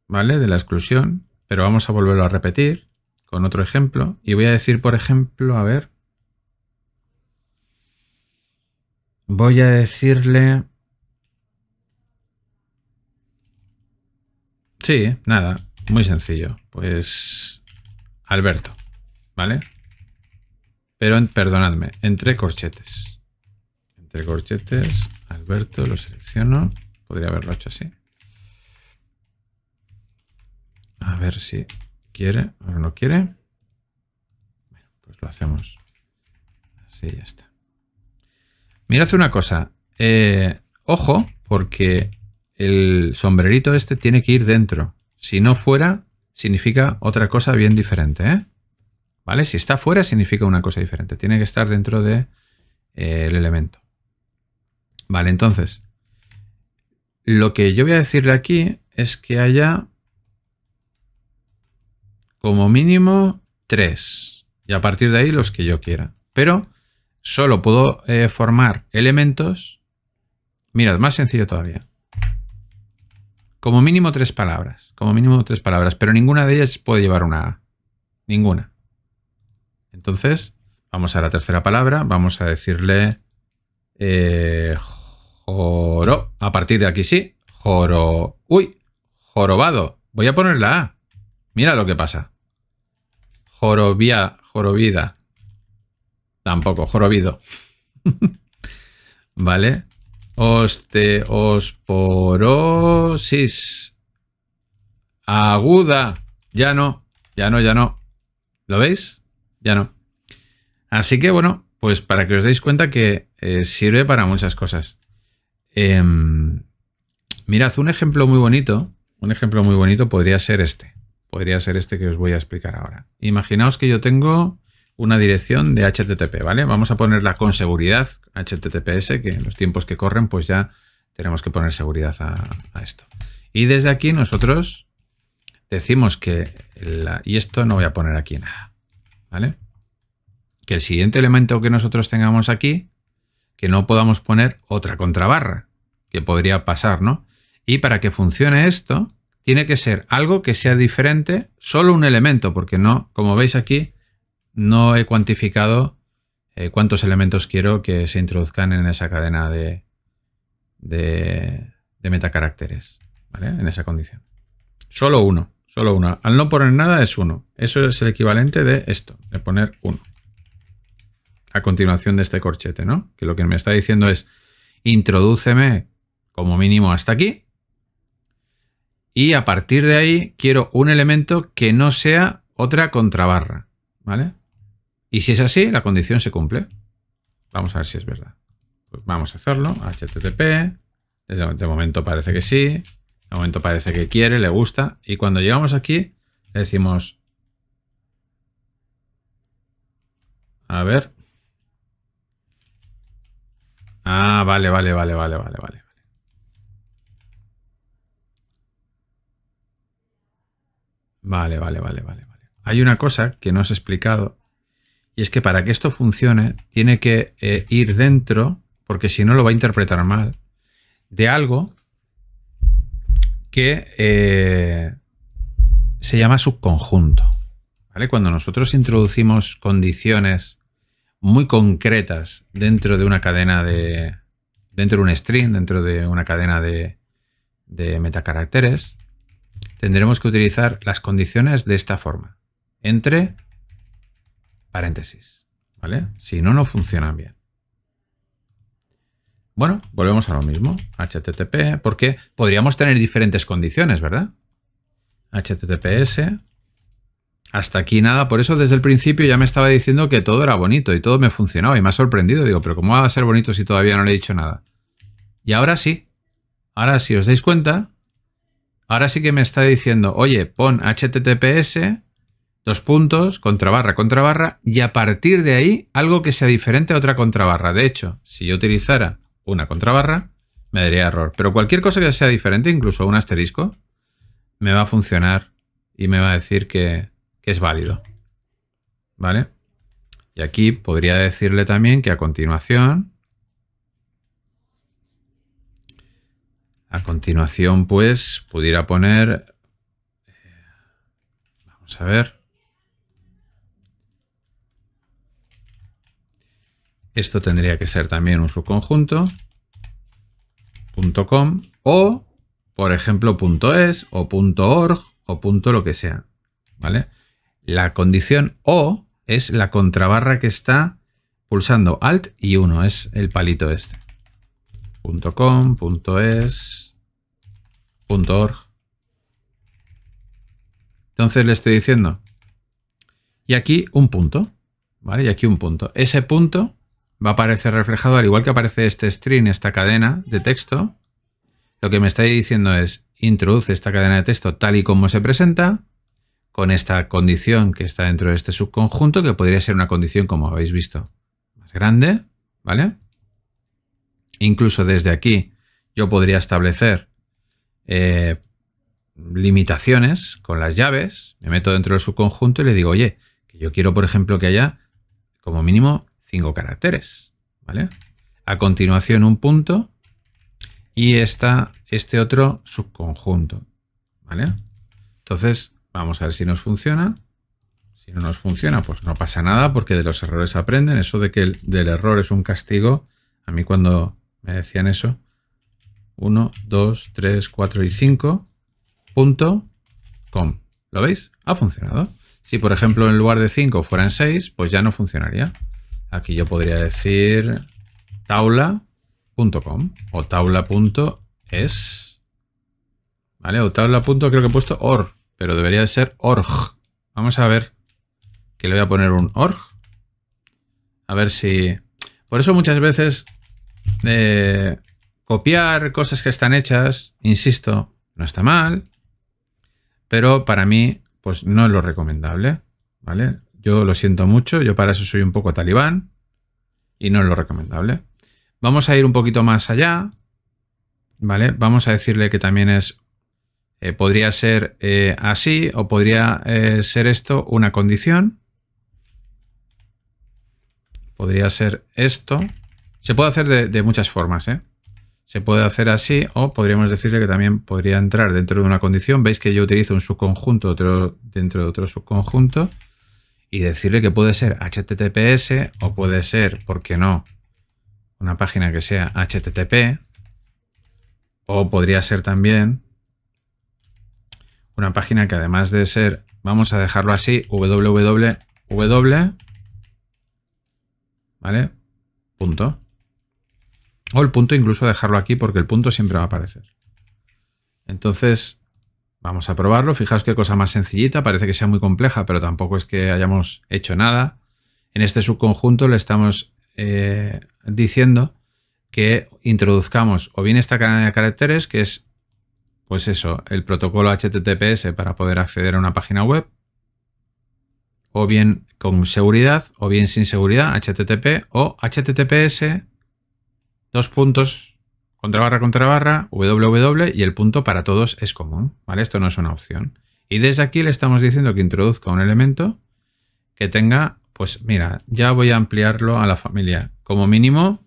¿vale? De la exclusión, pero vamos a volverlo a repetir con otro ejemplo. Y voy a decir, por ejemplo, a ver. Voy a decirle... Sí, nada. Muy sencillo. Pues Alberto, ¿vale? Pero perdonadme, entre corchetes. Entre corchetes, Alberto, lo selecciono. Podría haberlo hecho así. A ver si quiere o no quiere. pues lo hacemos. Así ya está. Mira, hace una cosa. Eh, ojo, porque el sombrerito este tiene que ir dentro. Si no fuera, significa otra cosa bien diferente. ¿eh? ¿Vale? Si está fuera, significa una cosa diferente. Tiene que estar dentro del de, eh, el elemento. Vale, entonces, lo que yo voy a decirle aquí es que haya como mínimo tres. Y a partir de ahí los que yo quiera. Pero solo puedo eh, formar elementos. mira es más sencillo todavía. Como mínimo tres palabras. Como mínimo tres palabras. Pero ninguna de ellas puede llevar una A. Ninguna. Entonces, vamos a la tercera palabra. Vamos a decirle. Eh, joro. A partir de aquí sí. Joro. Uy. Jorobado. Voy a poner la A. Mira lo que pasa. Jorobia. Jorobida. Tampoco. Jorobido. ¿Vale? Osteosporosis. Aguda. Ya no, ya no, ya no. ¿Lo veis? Ya no. Así que bueno, pues para que os deis cuenta que eh, sirve para muchas cosas. Em, mirad, un ejemplo muy bonito, un ejemplo muy bonito podría ser este. Podría ser este que os voy a explicar ahora. Imaginaos que yo tengo una dirección de HTTP, ¿vale? Vamos a ponerla con seguridad, HTTPS, que en los tiempos que corren, pues ya tenemos que poner seguridad a, esto. Y desde aquí nosotros decimos que, y esto no voy a poner aquí nada, ¿vale? Que el siguiente elemento que nosotros tengamos aquí, que no podamos poner otra contrabarra, que podría pasar, ¿no? Y para que funcione esto, tiene que ser algo que sea diferente, solo un elemento, porque no, como veis aquí, no he cuantificado eh, cuántos elementos quiero que se introduzcan en esa cadena de, de, de metacaracteres, ¿vale? En esa condición. Solo uno, solo uno. Al no poner nada es uno. Eso es el equivalente de esto, de poner uno. A continuación de este corchete, ¿no? Que lo que me está diciendo es, introdúceme como mínimo hasta aquí. Y a partir de ahí quiero un elemento que no sea otra contrabarra, ¿vale? Y si es así, la condición se cumple. Vamos a ver si es verdad. Pues vamos a hacerlo. HTTP. De momento parece que sí. De momento parece que quiere, le gusta. Y cuando llegamos aquí, le decimos... A ver. Ah, vale, vale, vale, vale, vale, vale. Vale, vale, vale, vale, vale. Hay una cosa que no os he explicado y es que para que esto funcione, tiene que eh, ir dentro, porque si no lo va a interpretar mal, de algo que eh, se llama subconjunto. Cuando nosotros introducimos condiciones muy concretas dentro de una cadena de. dentro de un string, dentro de una cadena de, de metacaracteres, tendremos que utilizar las condiciones de esta forma. Entre paréntesis, ¿vale? Si no, no funcionan bien. Bueno, volvemos a lo mismo, HTTP, porque podríamos tener diferentes condiciones, ¿verdad? HTTPS, hasta aquí nada, por eso desde el principio ya me estaba diciendo que todo era bonito y todo me funcionaba y me ha sorprendido, digo, pero ¿cómo va a ser bonito si todavía no le he dicho nada? Y ahora sí, ahora sí, os dais cuenta, ahora sí que me está diciendo, oye, pon HTTPS dos puntos, contrabarra, contrabarra, y a partir de ahí algo que sea diferente a otra contrabarra. De hecho, si yo utilizara una contrabarra, me daría error. Pero cualquier cosa que sea diferente, incluso un asterisco, me va a funcionar y me va a decir que, es válido. ¿Vale? Y aquí podría decirle también que a continuación... A continuación, pues, pudiera poner... Eh, vamos a ver. Esto tendría que ser también un subconjunto. .com o, por ejemplo, .es o .org o punto .lo que sea. ¿Vale? La condición O es la contrabarra que está pulsando Alt y 1, es el palito este. .com, .es, .org. Entonces le estoy diciendo, y aquí un punto, ¿vale? Y aquí un punto. Ese punto va a aparecer reflejado, al igual que aparece este string, esta cadena de texto, lo que me está diciendo es introduce esta cadena de texto tal y como se presenta, con esta condición que está dentro de este subconjunto, que podría ser una condición, como habéis visto, más grande, ¿vale? Incluso desde aquí yo podría establecer eh, limitaciones con las llaves, me meto dentro del subconjunto y le digo, oye, que yo quiero, por ejemplo, que haya como mínimo caracteres, ¿vale? A continuación un punto y está este otro subconjunto, ¿vale? Entonces, vamos a ver si nos funciona. Si no nos funciona, pues no pasa nada, porque de los errores aprenden. Eso de que el, del error es un castigo, a mí cuando me decían eso, 1, 2, 3, 4 y 5, punto, com. ¿Lo veis? Ha funcionado. Si, por ejemplo, en lugar de 5 fueran 6, pues ya no funcionaría. Aquí yo podría decir taula.com o taula.es. ¿Vale? O tabla creo que he puesto or, pero debería de ser org. Vamos a ver que le voy a poner un org. A ver si... Por eso muchas veces eh, copiar cosas que están hechas, insisto, no está mal, pero para mí pues no es lo recomendable, ¿vale? Yo lo siento mucho, yo para eso soy un poco talibán y no es lo recomendable. Vamos a ir un poquito más allá, ¿vale? Vamos a decirle que también es, eh, podría ser eh, así o podría eh, ser esto una condición. Podría ser esto. Se puede hacer de, muchas formas, se puede hacer así o podríamos decirle que también podría entrar dentro de una condición. Veis que yo utilizo un subconjunto dentro de otro subconjunto y decirle que puede ser HTTPS o puede ser, ¿por qué no? Una página que sea HTTP o podría ser también una página que además de ser, vamos a dejarlo así, www, ¿vale? Punto. O el punto incluso dejarlo aquí porque el punto siempre va a aparecer. Entonces, Vamos a probarlo. Fijaos qué cosa más sencillita. Parece que sea muy compleja, pero tampoco es que hayamos hecho nada. En este subconjunto le estamos eh, diciendo que introduzcamos o bien esta cadena de caracteres, que es, pues eso, el protocolo HTTPS para poder acceder a una página web, o bien con seguridad, o bien sin seguridad, HTTP o HTTPS, dos puntos, contra barra contra barra, www y el punto para todos es común, ¿vale? Esto no es una opción. Y desde aquí le estamos diciendo que introduzca un elemento que tenga, pues mira, ya voy a ampliarlo a la familia. Como mínimo,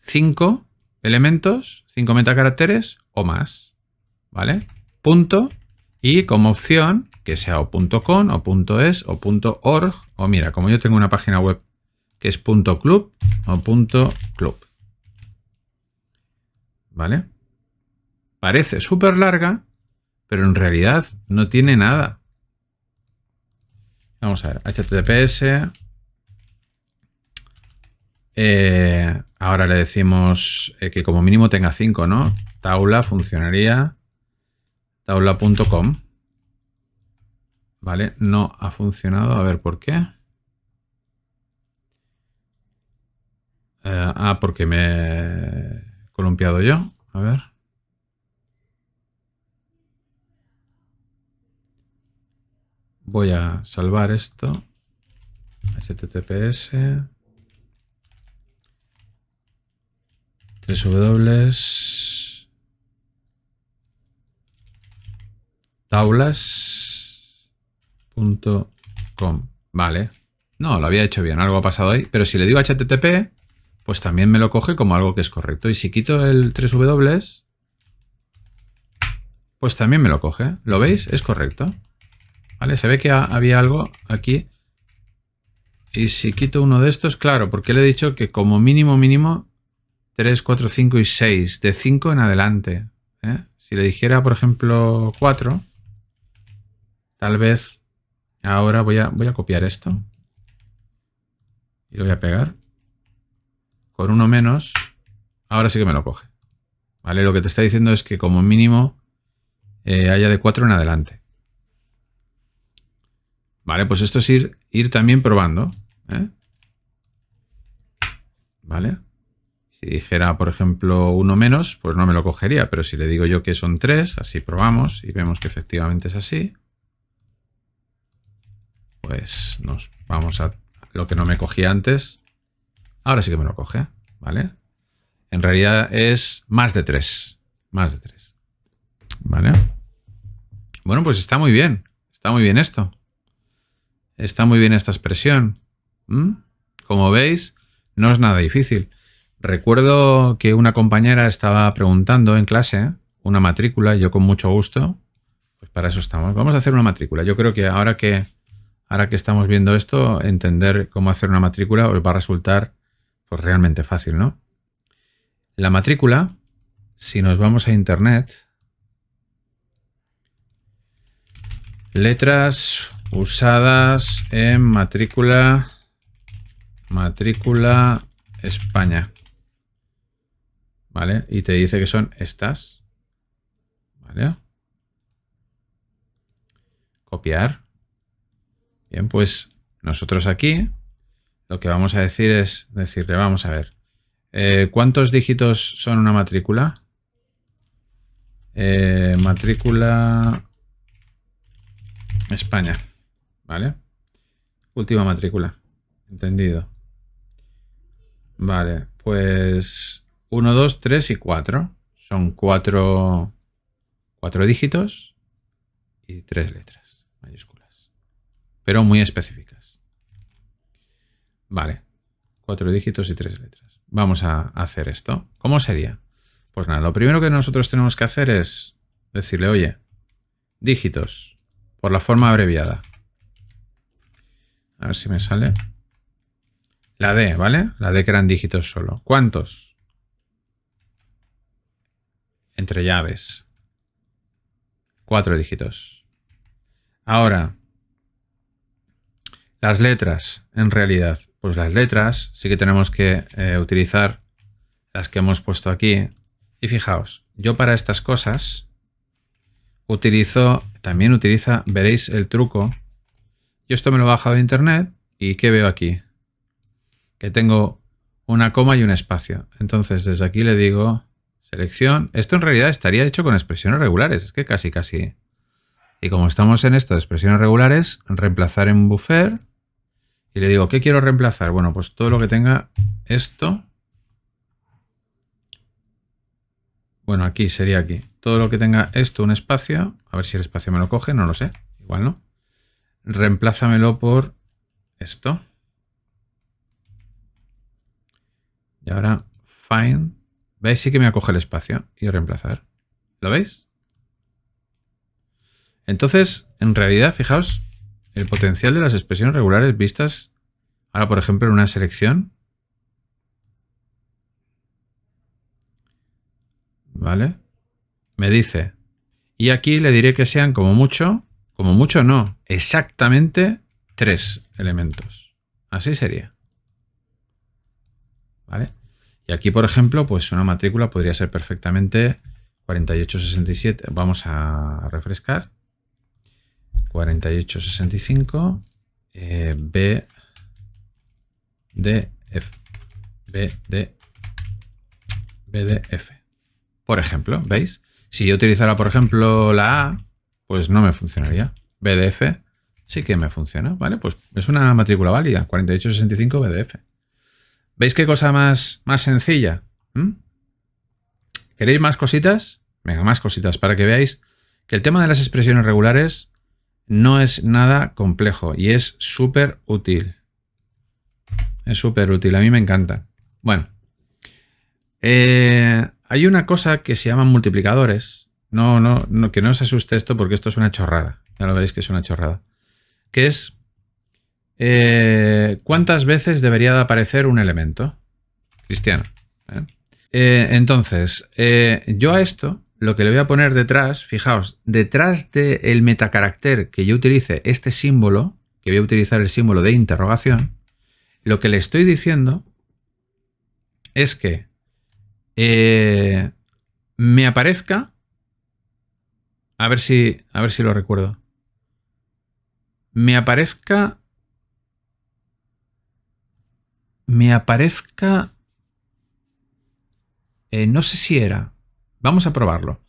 cinco elementos, 5 metacaracteres o más, ¿vale? Punto y como opción que sea o punto .com o .es o .org o mira, como yo tengo una página web que es .club o .club, ¿Vale? Parece súper larga, pero en realidad no tiene nada. Vamos a ver, HTTPS. Eh, ahora le decimos eh, que como mínimo tenga 5, ¿no? Taula funcionaría. Taula.com. Vale, no ha funcionado. A ver por qué. Eh, ah, porque me columpiado yo. A ver. Voy a salvar esto. HTTPS. Tres W. Taulas.com. Vale. No, lo había hecho bien. Algo ha pasado ahí. Pero si le digo HTTP, pues también me lo coge como algo que es correcto. Y si quito el 3W, pues también me lo coge. ¿Lo veis? Es correcto. ¿Vale? Se ve que había algo aquí. Y si quito uno de estos, claro, porque le he dicho que como mínimo, mínimo, 3, 4, 5 y 6. De 5 en adelante. ¿eh? Si le dijera, por ejemplo, 4, tal vez ahora voy a, voy a copiar esto. Y lo voy a pegar por uno menos, ahora sí que me lo coge. ¿Vale? Lo que te está diciendo es que como mínimo eh, haya de 4 en adelante. Vale, pues esto es ir, ir también probando. ¿eh? ¿Vale? Si dijera, por ejemplo, uno menos, pues no me lo cogería, pero si le digo yo que son 3, así probamos y vemos que efectivamente es así, pues nos vamos a lo que no me cogía antes, Ahora sí que me lo coge, ¿vale? En realidad es más de 3. Más de 3. ¿Vale? Bueno, pues está muy bien. Está muy bien esto. Está muy bien esta expresión. Como veis, no es nada difícil. Recuerdo que una compañera estaba preguntando en clase una matrícula, yo con mucho gusto, pues para eso estamos. Vamos a hacer una matrícula. Yo creo que ahora que, ahora que estamos viendo esto, entender cómo hacer una matrícula os va a resultar pues realmente fácil, ¿no? La matrícula, si nos vamos a internet, letras usadas en matrícula, matrícula España. ¿Vale? Y te dice que son estas. ¿Vale? Copiar. Bien, pues nosotros aquí lo que vamos a decir es decirle, vamos a ver, eh, ¿cuántos dígitos son una matrícula? Eh, matrícula España, ¿vale? Última matrícula, entendido. Vale, pues 1, 2, 3 y 4. Son cuatro dígitos y tres letras mayúsculas, pero muy específicas. Vale, cuatro dígitos y tres letras. Vamos a hacer esto. ¿Cómo sería? Pues nada, lo primero que nosotros tenemos que hacer es decirle, oye, dígitos, por la forma abreviada. A ver si me sale. La D, ¿vale? La D que eran dígitos solo. ¿Cuántos? Entre llaves. Cuatro dígitos. Ahora, las letras, en realidad, pues las letras sí que tenemos que eh, utilizar las que hemos puesto aquí. Y fijaos, yo para estas cosas utilizo, también utiliza, veréis el truco. Yo esto me lo he bajado de internet y ¿qué veo aquí? Que tengo una coma y un espacio. Entonces desde aquí le digo selección. Esto en realidad estaría hecho con expresiones regulares, es que casi casi. Y como estamos en esto de expresiones regulares, reemplazar en buffer y le digo, ¿qué quiero reemplazar? Bueno, pues todo lo que tenga esto. Bueno, aquí sería aquí. Todo lo que tenga esto, un espacio. A ver si el espacio me lo coge, no lo sé. Igual no. Reemplázamelo por esto. Y ahora, find. ¿Veis? Sí que me acoge el espacio y reemplazar. ¿Lo veis? Entonces, en realidad, fijaos, el potencial de las expresiones regulares vistas ahora, por ejemplo, en una selección. ¿Vale? Me dice. Y aquí le diré que sean como mucho, como mucho no, exactamente tres elementos. Así sería. ¿Vale? Y aquí, por ejemplo, pues una matrícula podría ser perfectamente 4867. Vamos a refrescar. 4865 eh, B D D Por ejemplo, ¿veis? Si yo utilizara, por ejemplo, la A, pues no me funcionaría. BDF sí que me funciona, ¿vale? Pues es una matrícula válida, 4865 BDF. ¿Veis qué cosa más, más sencilla? ¿Mm? ¿Queréis más cositas? Venga, más cositas para que veáis que el tema de las expresiones regulares no es nada complejo y es súper útil. Es súper útil, a mí me encanta. Bueno, eh, hay una cosa que se llama multiplicadores. No, no, no, que no os asuste esto porque esto es una chorrada. Ya lo veréis que es una chorrada. Que es eh, cuántas veces debería de aparecer un elemento cristiano. ¿eh? entonces, yo a esto lo que le voy a poner detrás, fijaos, detrás del el metacarácter que yo utilice este símbolo, que voy a utilizar el símbolo de interrogación, lo que le estoy diciendo es que eh, me aparezca, a ver si, a ver si lo recuerdo, me aparezca, me aparezca, eh, no sé si era Vamos a probarlo.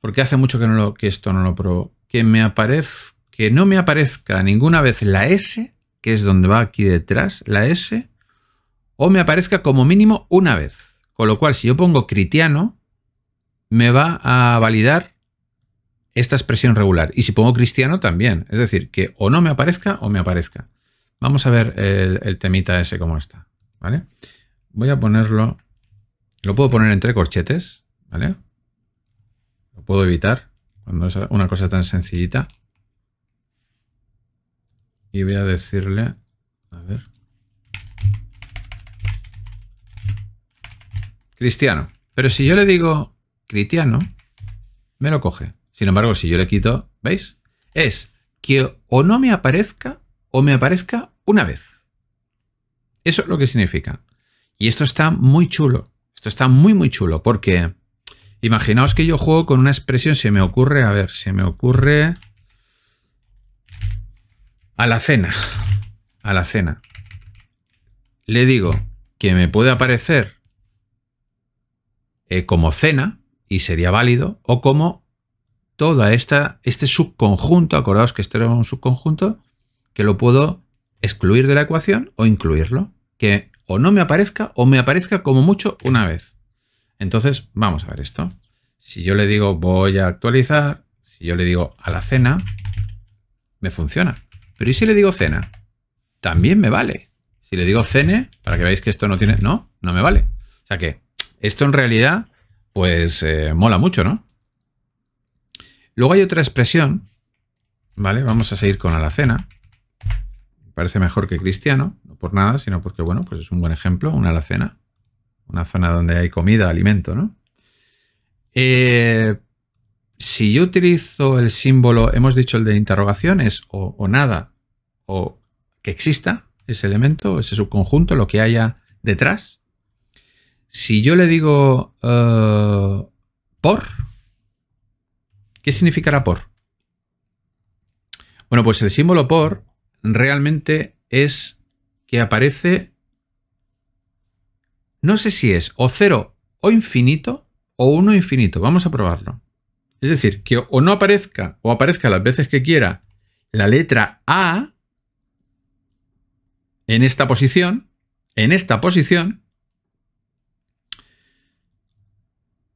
Porque hace mucho que, no lo, que esto no lo probó Que, me aparezca que no me aparezca ninguna vez la S, que es donde va aquí detrás, la S, o me aparezca como mínimo una vez. Con lo cual, si yo pongo cristiano, me va a validar esta expresión regular. Y si pongo cristiano, también. Es decir, que o no me aparezca o me aparezca. Vamos a ver el, temita ese cómo está. ¿Vale? Voy a ponerlo. Lo puedo poner entre corchetes. ¿Vale? puedo evitar cuando es una cosa tan sencillita. Y voy a decirle, a ver, Cristiano. Pero si yo le digo Cristiano, me lo coge. Sin embargo, si yo le quito, ¿veis? Es que o no me aparezca o me aparezca una vez. Eso es lo que significa. Y esto está muy chulo. Esto está muy, muy chulo porque Imaginaos que yo juego con una expresión, se me ocurre, a ver, se me ocurre... A la cena. A la cena. Le digo que me puede aparecer eh, como cena, y sería válido, o como toda este subconjunto, acordaos que esto era un subconjunto, que lo puedo excluir de la ecuación o incluirlo, que o no me aparezca o me aparezca como mucho una vez. Entonces, vamos a ver esto. Si yo le digo voy a actualizar, si yo le digo a la cena, me funciona. Pero ¿y si le digo cena? También me vale. Si le digo cene, para que veáis que esto no tiene... No, no me vale. O sea que esto en realidad, pues eh, mola mucho, ¿no? Luego hay otra expresión, ¿vale? Vamos a seguir con a la cena. Parece mejor que cristiano, no por nada, sino porque, bueno, pues es un buen ejemplo, una alacena una zona donde hay comida, alimento, ¿no? Eh, si yo utilizo el símbolo, hemos dicho el de interrogaciones o, nada, o que exista ese elemento, ese subconjunto, lo que haya detrás. Si yo le digo eh, por, ¿qué significará por? Bueno, pues el símbolo por realmente es que aparece no sé si es o cero o infinito o uno infinito. Vamos a probarlo. Es decir, que o no aparezca o aparezca las veces que quiera la letra A en esta posición, en esta posición,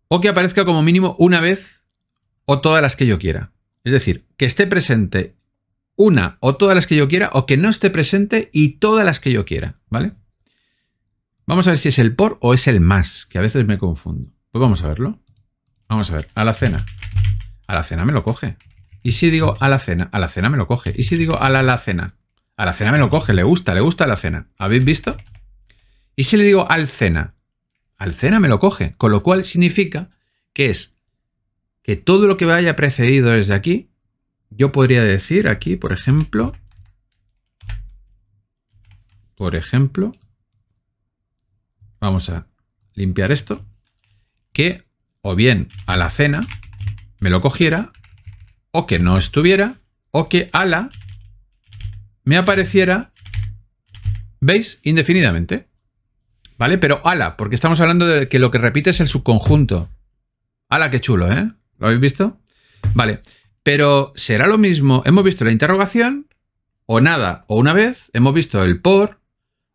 o que aparezca como mínimo una vez o todas las que yo quiera. Es decir, que esté presente una o todas las que yo quiera o que no esté presente y todas las que yo quiera, ¿vale? Vamos a ver si es el por o es el más, que a veces me confundo. Pues vamos a verlo. Vamos a ver, a la cena. A la cena me lo coge. Y si digo a la cena, a la cena me lo coge. Y si digo a la, cena, a la cena me lo coge, le gusta, le gusta la cena. ¿Habéis visto? Y si le digo al cena, al cena me lo coge, con lo cual significa que es que todo lo que haya precedido desde aquí, yo podría decir aquí, por ejemplo, por ejemplo, Vamos a limpiar esto. Que o bien a la cena me lo cogiera, o que no estuviera, o que ala me apareciera, ¿veis? Indefinidamente. ¿Vale? Pero ala, porque estamos hablando de que lo que repite es el subconjunto. Ala, qué chulo, ¿eh? ¿Lo habéis visto? Vale. Pero será lo mismo. Hemos visto la interrogación, o nada, o una vez. Hemos visto el por,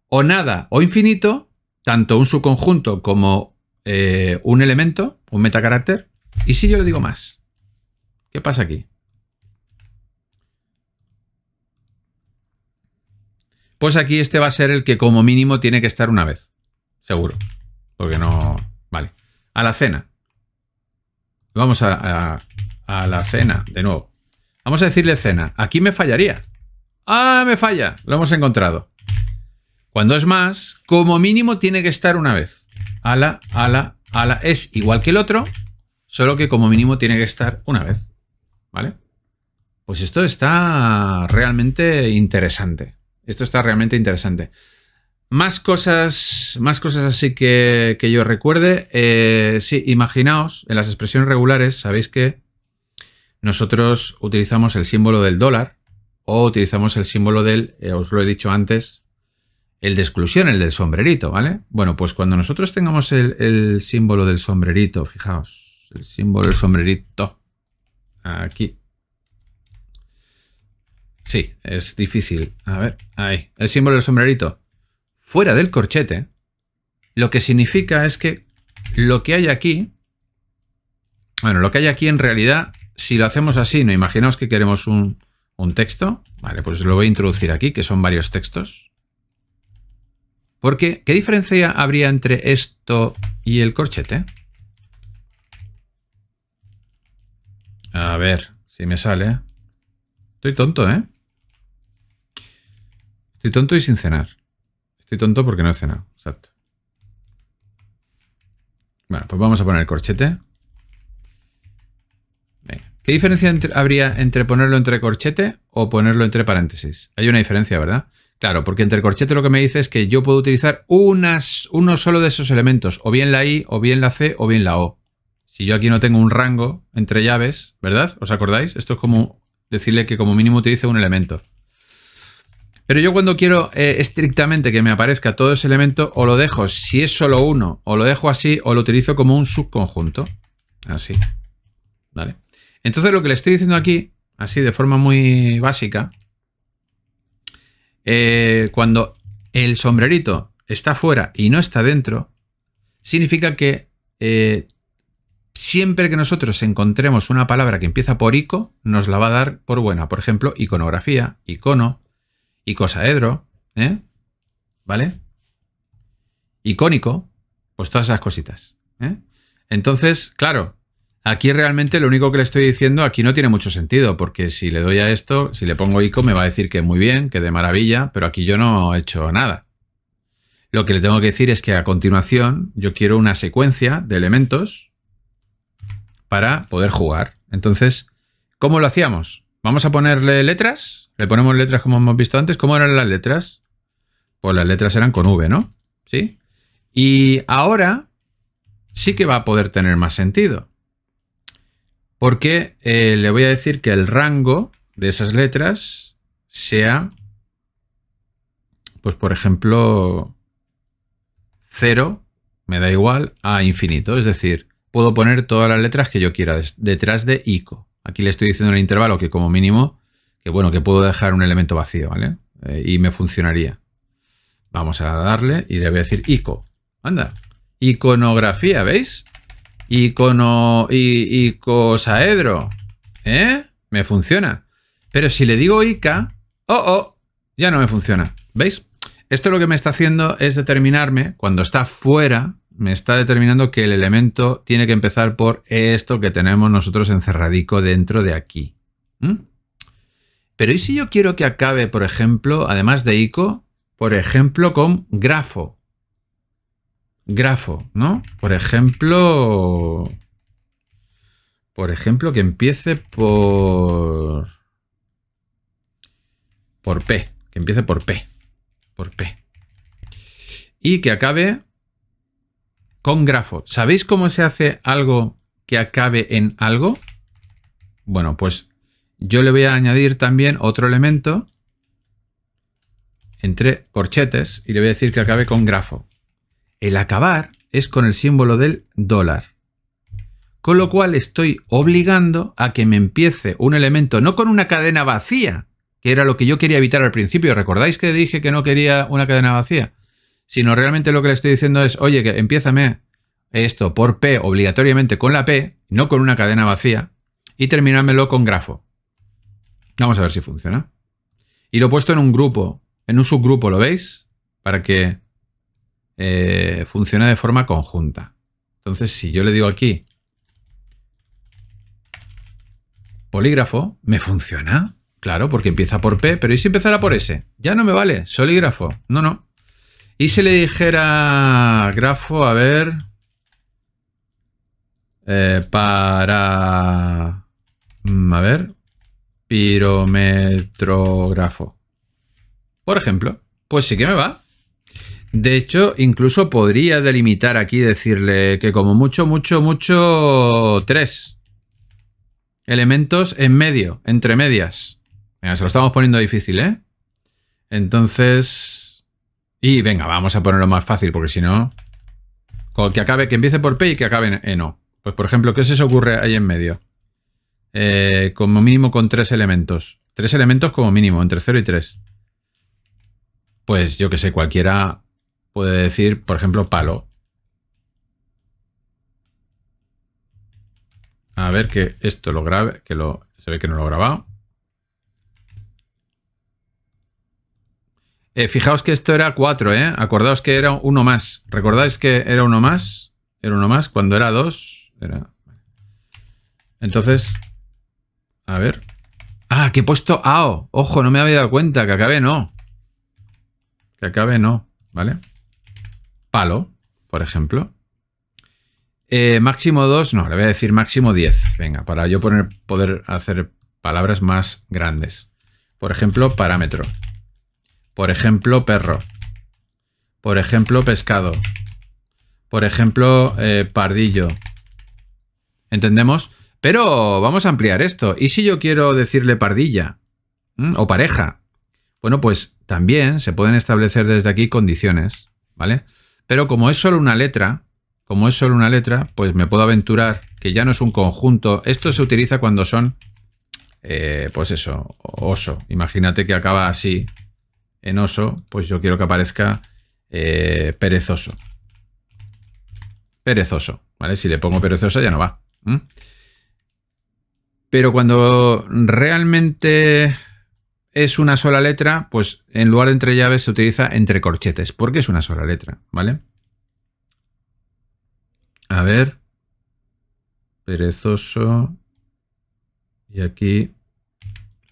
o nada, o infinito tanto un subconjunto como eh, un elemento, un metacarácter. ¿Y si yo le digo más? ¿Qué pasa aquí? Pues aquí este va a ser el que como mínimo tiene que estar una vez. Seguro. Porque no... Vale. A la cena. Vamos a, a, a la cena, de nuevo. Vamos a decirle cena. Aquí me fallaría. Ah, me falla. Lo hemos encontrado. Cuando es más, como mínimo tiene que estar una vez. Ala, ala, ala. Es igual que el otro, solo que como mínimo tiene que estar una vez. ¿Vale? Pues esto está realmente interesante. Esto está realmente interesante. Más cosas, más cosas así que, que yo recuerde. Eh, sí, imaginaos, en las expresiones regulares, sabéis que nosotros utilizamos el símbolo del dólar o utilizamos el símbolo del, eh, os lo he dicho antes, el de exclusión, el del sombrerito, ¿vale? Bueno, pues cuando nosotros tengamos el, símbolo del sombrerito, fijaos, el símbolo del sombrerito, aquí. Sí, es difícil. A ver, ahí, el símbolo del sombrerito fuera del corchete, lo que significa es que lo que hay aquí, bueno, lo que hay aquí en realidad, si lo hacemos así, no imaginaos que queremos un, un texto, vale, pues lo voy a introducir aquí, que son varios textos, porque, ¿qué diferencia habría entre esto y el corchete? A ver, si me sale. Estoy tonto, ¿eh? Estoy tonto y sin cenar. Estoy tonto porque no he cenado, exacto. Bueno, pues vamos a poner el corchete. ¿Qué diferencia habría entre ponerlo entre corchete o ponerlo entre paréntesis? Hay una diferencia, ¿verdad? Claro, porque entre corchete lo que me dice es que yo puedo utilizar unas, uno solo de esos elementos, o bien la I, o bien la C, o bien la O. Si yo aquí no tengo un rango entre llaves, ¿verdad? ¿Os acordáis? Esto es como decirle que como mínimo utilice un elemento. Pero yo cuando quiero eh, estrictamente que me aparezca todo ese elemento, o lo dejo si es solo uno, o lo dejo así, o lo utilizo como un subconjunto. Así. ¿Vale? Entonces lo que le estoy diciendo aquí, así de forma muy básica, eh, cuando el sombrerito está fuera y no está dentro, significa que eh, siempre que nosotros encontremos una palabra que empieza por ico, nos la va a dar por buena. Por ejemplo, iconografía, icono, icosaedro, ¿eh? ¿vale? Icónico, pues todas esas cositas. Entonces, claro, Aquí realmente lo único que le estoy diciendo aquí no tiene mucho sentido, porque si le doy a esto, si le pongo ICO, me va a decir que muy bien, que de maravilla, pero aquí yo no he hecho nada. Lo que le tengo que decir es que a continuación yo quiero una secuencia de elementos para poder jugar. Entonces, ¿cómo lo hacíamos? Vamos a ponerle letras. Le ponemos letras como hemos visto antes. ¿Cómo eran las letras? Pues las letras eran con V, ¿no? ¿Sí? Y ahora sí que va a poder tener más sentido. Porque eh, le voy a decir que el rango de esas letras sea, pues por ejemplo, 0, me da igual, a infinito. Es decir, puedo poner todas las letras que yo quiera detrás de ICO. Aquí le estoy diciendo el intervalo que como mínimo, que bueno, que puedo dejar un elemento vacío, ¿vale? Eh, y me funcionaría. Vamos a darle y le voy a decir ICO. Anda, iconografía, ¿veis? icono, y cosaedro. ¿Eh? Me funciona. Pero si le digo Ica, oh, oh, ya no me funciona. ¿Veis? Esto lo que me está haciendo es determinarme, cuando está fuera, me está determinando que el elemento tiene que empezar por esto que tenemos nosotros encerradico dentro de aquí. ¿Mm? Pero ¿y si yo quiero que acabe, por ejemplo, además de ICO, por ejemplo, con grafo? grafo, ¿no? Por ejemplo, por ejemplo, que empiece por por P, que empiece por P, por P. Y que acabe con grafo. ¿Sabéis cómo se hace algo que acabe en algo? Bueno, pues yo le voy a añadir también otro elemento entre corchetes y le voy a decir que acabe con grafo. El acabar es con el símbolo del dólar. Con lo cual estoy obligando a que me empiece un elemento no con una cadena vacía, que era lo que yo quería evitar al principio. ¿Recordáis que dije que no quería una cadena vacía? Sino realmente lo que le estoy diciendo es, oye, que empiézame esto por P obligatoriamente con la P, no con una cadena vacía, y terminármelo con grafo. Vamos a ver si funciona. Y lo he puesto en un grupo, en un subgrupo, ¿lo veis? Para que eh, funciona de forma conjunta. Entonces, si yo le digo aquí polígrafo, me funciona. Claro, porque empieza por P, pero ¿y si empezara por S? Ya no me vale, solígrafo. No, no. ¿Y si le dijera grafo, a ver, eh, para, mm, a ver, pirometrografo? Por ejemplo, pues sí que me va. De hecho, incluso podría delimitar aquí, decirle que como mucho, mucho, mucho, tres elementos en medio, entre medias. Venga, se lo estamos poniendo difícil, ¿eh? Entonces... Y venga, vamos a ponerlo más fácil, porque si no... Que acabe, que empiece por P y que acabe en No, Pues por ejemplo, ¿qué se os ocurre ahí en medio? Eh, como mínimo con tres elementos. Tres elementos como mínimo, entre cero y tres. Pues yo que sé, cualquiera puede decir, por ejemplo, palo. A ver que esto lo grabe, que lo, se ve que no lo he grabado. Eh, fijaos que esto era 4, ¿eh? Acordaos que era uno más. ¿Recordáis que era uno más? Era uno más. Cuando era dos. era... Entonces, a ver. Ah, que he puesto AO. Ojo, no me había dado cuenta. Que acabe no. Que acabe no, ¿vale? vale palo, por ejemplo. Eh, máximo 2, no, le voy a decir máximo 10. Venga, para yo poner, poder hacer palabras más grandes. Por ejemplo, parámetro. Por ejemplo, perro. Por ejemplo, pescado. Por ejemplo, eh, pardillo. ¿Entendemos? Pero vamos a ampliar esto. ¿Y si yo quiero decirle pardilla? ¿Mm? ¿O pareja? Bueno, pues también se pueden establecer desde aquí condiciones, ¿vale? Pero como es solo una letra, como es solo una letra, pues me puedo aventurar que ya no es un conjunto. Esto se utiliza cuando son, eh, pues eso, oso. Imagínate que acaba así en oso, pues yo quiero que aparezca eh, perezoso. Perezoso, ¿vale? Si le pongo perezoso ya no va. Pero cuando realmente es una sola letra, pues en lugar de entre llaves se utiliza entre corchetes, porque es una sola letra, ¿vale? A ver. Perezoso. Y aquí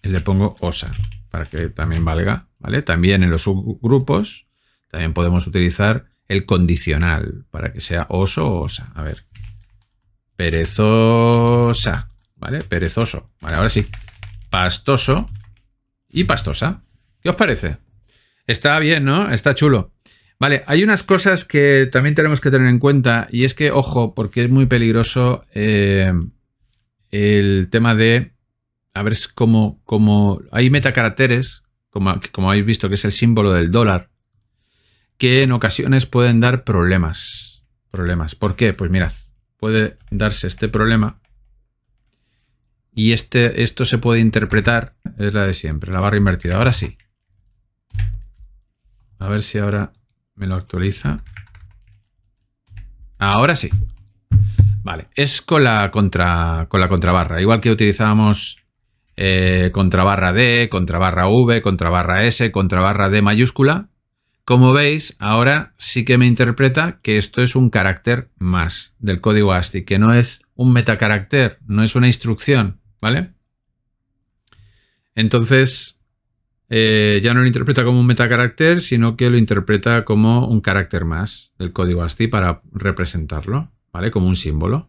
le pongo osa, para que también valga, ¿vale? También en los subgrupos también podemos utilizar el condicional, para que sea oso o osa. A ver. Perezosa, ¿vale? Perezoso. ahora sí. Pastoso y pastosa. ¿Qué os parece? Está bien, ¿no? Está chulo. Vale, hay unas cosas que también tenemos que tener en cuenta y es que, ojo, porque es muy peligroso eh, el tema de, a ver, como, como hay metacaracteres, como, como habéis visto que es el símbolo del dólar, que en ocasiones pueden dar problemas. Problemas. ¿Por qué? Pues mirad, puede darse este problema y este, esto se puede interpretar, es la de siempre, la barra invertida. Ahora sí. A ver si ahora me lo actualiza. Ahora sí. Vale, es con la, contra, con la contrabarra. Igual que utilizábamos eh, contrabarra D, contrabarra V, contrabarra S, contrabarra D mayúscula. Como veis, ahora sí que me interpreta que esto es un carácter más del código ASCII, que no es un metacarácter, no es una instrucción, ¿Vale? Entonces, eh, ya no lo interpreta como un metacarácter, sino que lo interpreta como un carácter más del código ASCII para representarlo, ¿vale? Como un símbolo,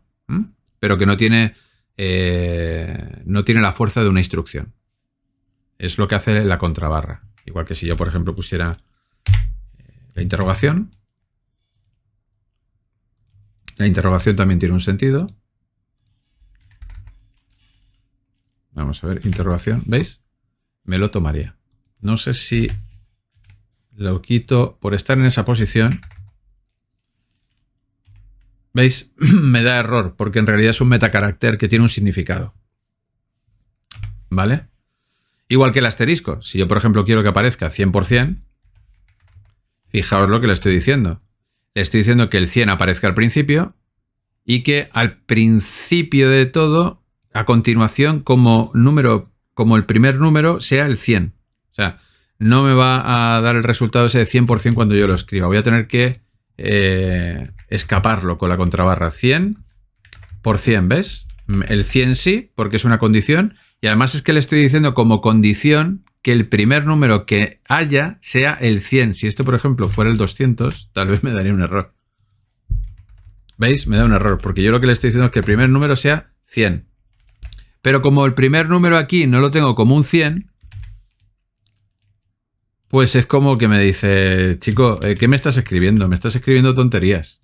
pero que no tiene, eh, no tiene la fuerza de una instrucción. Es lo que hace la contrabarra. Igual que si yo, por ejemplo, pusiera eh, la interrogación. La interrogación también tiene un sentido, Vamos a ver, interrogación, ¿veis? Me lo tomaría. No sé si lo quito por estar en esa posición. ¿Veis? me da error, porque en realidad es un metacarácter que tiene un significado. ¿Vale? Igual que el asterisco. Si yo, por ejemplo, quiero que aparezca 100%, fijaos lo que le estoy diciendo. Le estoy diciendo que el 100 aparezca al principio y que al principio de todo a continuación como número, como el primer número sea el 100. O sea, no me va a dar el resultado ese de 100% cuando yo lo escriba. Voy a tener que eh, escaparlo con la contrabarra. 100 por 100, ¿ves? Mm, el 100 sí, porque es una condición. Y además es que le estoy diciendo como condición que el primer número que haya sea el 100. Si esto, por ejemplo, fuera el 200, tal vez me daría un error. ¿Veis? Me da un error, porque yo lo que le estoy diciendo es que el primer número sea 100. Pero como el primer número aquí no lo tengo como un 100, pues es como que me dice, chico, eh, ¿qué me estás escribiendo? Me estás escribiendo tonterías.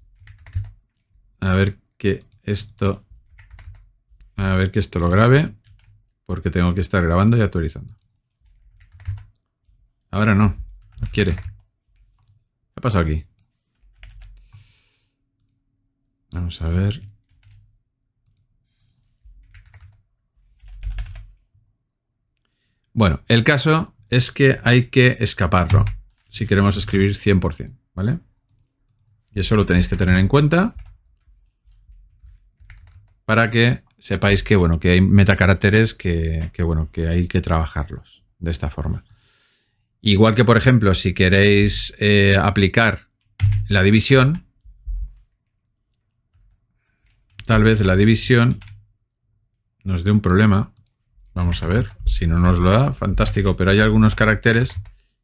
A ver que esto... A ver que esto lo grabe, porque tengo que estar grabando y actualizando. Ahora no, no quiere. ¿Qué ha pasado aquí? Vamos a ver. Bueno, el caso es que hay que escaparlo si queremos escribir 100%, ¿vale? Y eso lo tenéis que tener en cuenta para que sepáis que, bueno, que hay metacaracteres que, que, bueno, que hay que trabajarlos de esta forma. Igual que, por ejemplo, si queréis eh, aplicar la división, tal vez la división nos dé un problema Vamos a ver, si no nos lo da, fantástico, pero hay algunos caracteres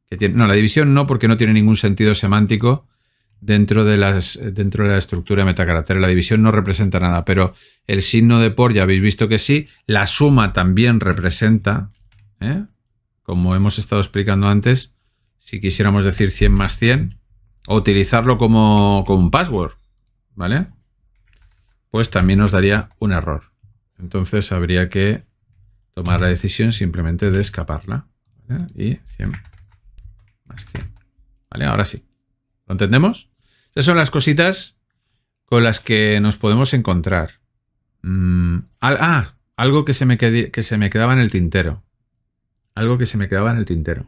que tienen... No, la división no, porque no tiene ningún sentido semántico dentro de, las, dentro de la estructura de metacaracteres. La división no representa nada, pero el signo de por ya habéis visto que sí. La suma también representa, ¿eh? como hemos estado explicando antes, si quisiéramos decir 100 más 100, o utilizarlo como, como un password, ¿vale? Pues también nos daría un error. Entonces habría que tomar la decisión simplemente de escaparla. Y 100 más 100. ¿Vale? Ahora sí. ¿Lo entendemos? Esas son las cositas con las que nos podemos encontrar. Mm, ah, algo que se, me que se me quedaba en el tintero. Algo que se me quedaba en el tintero.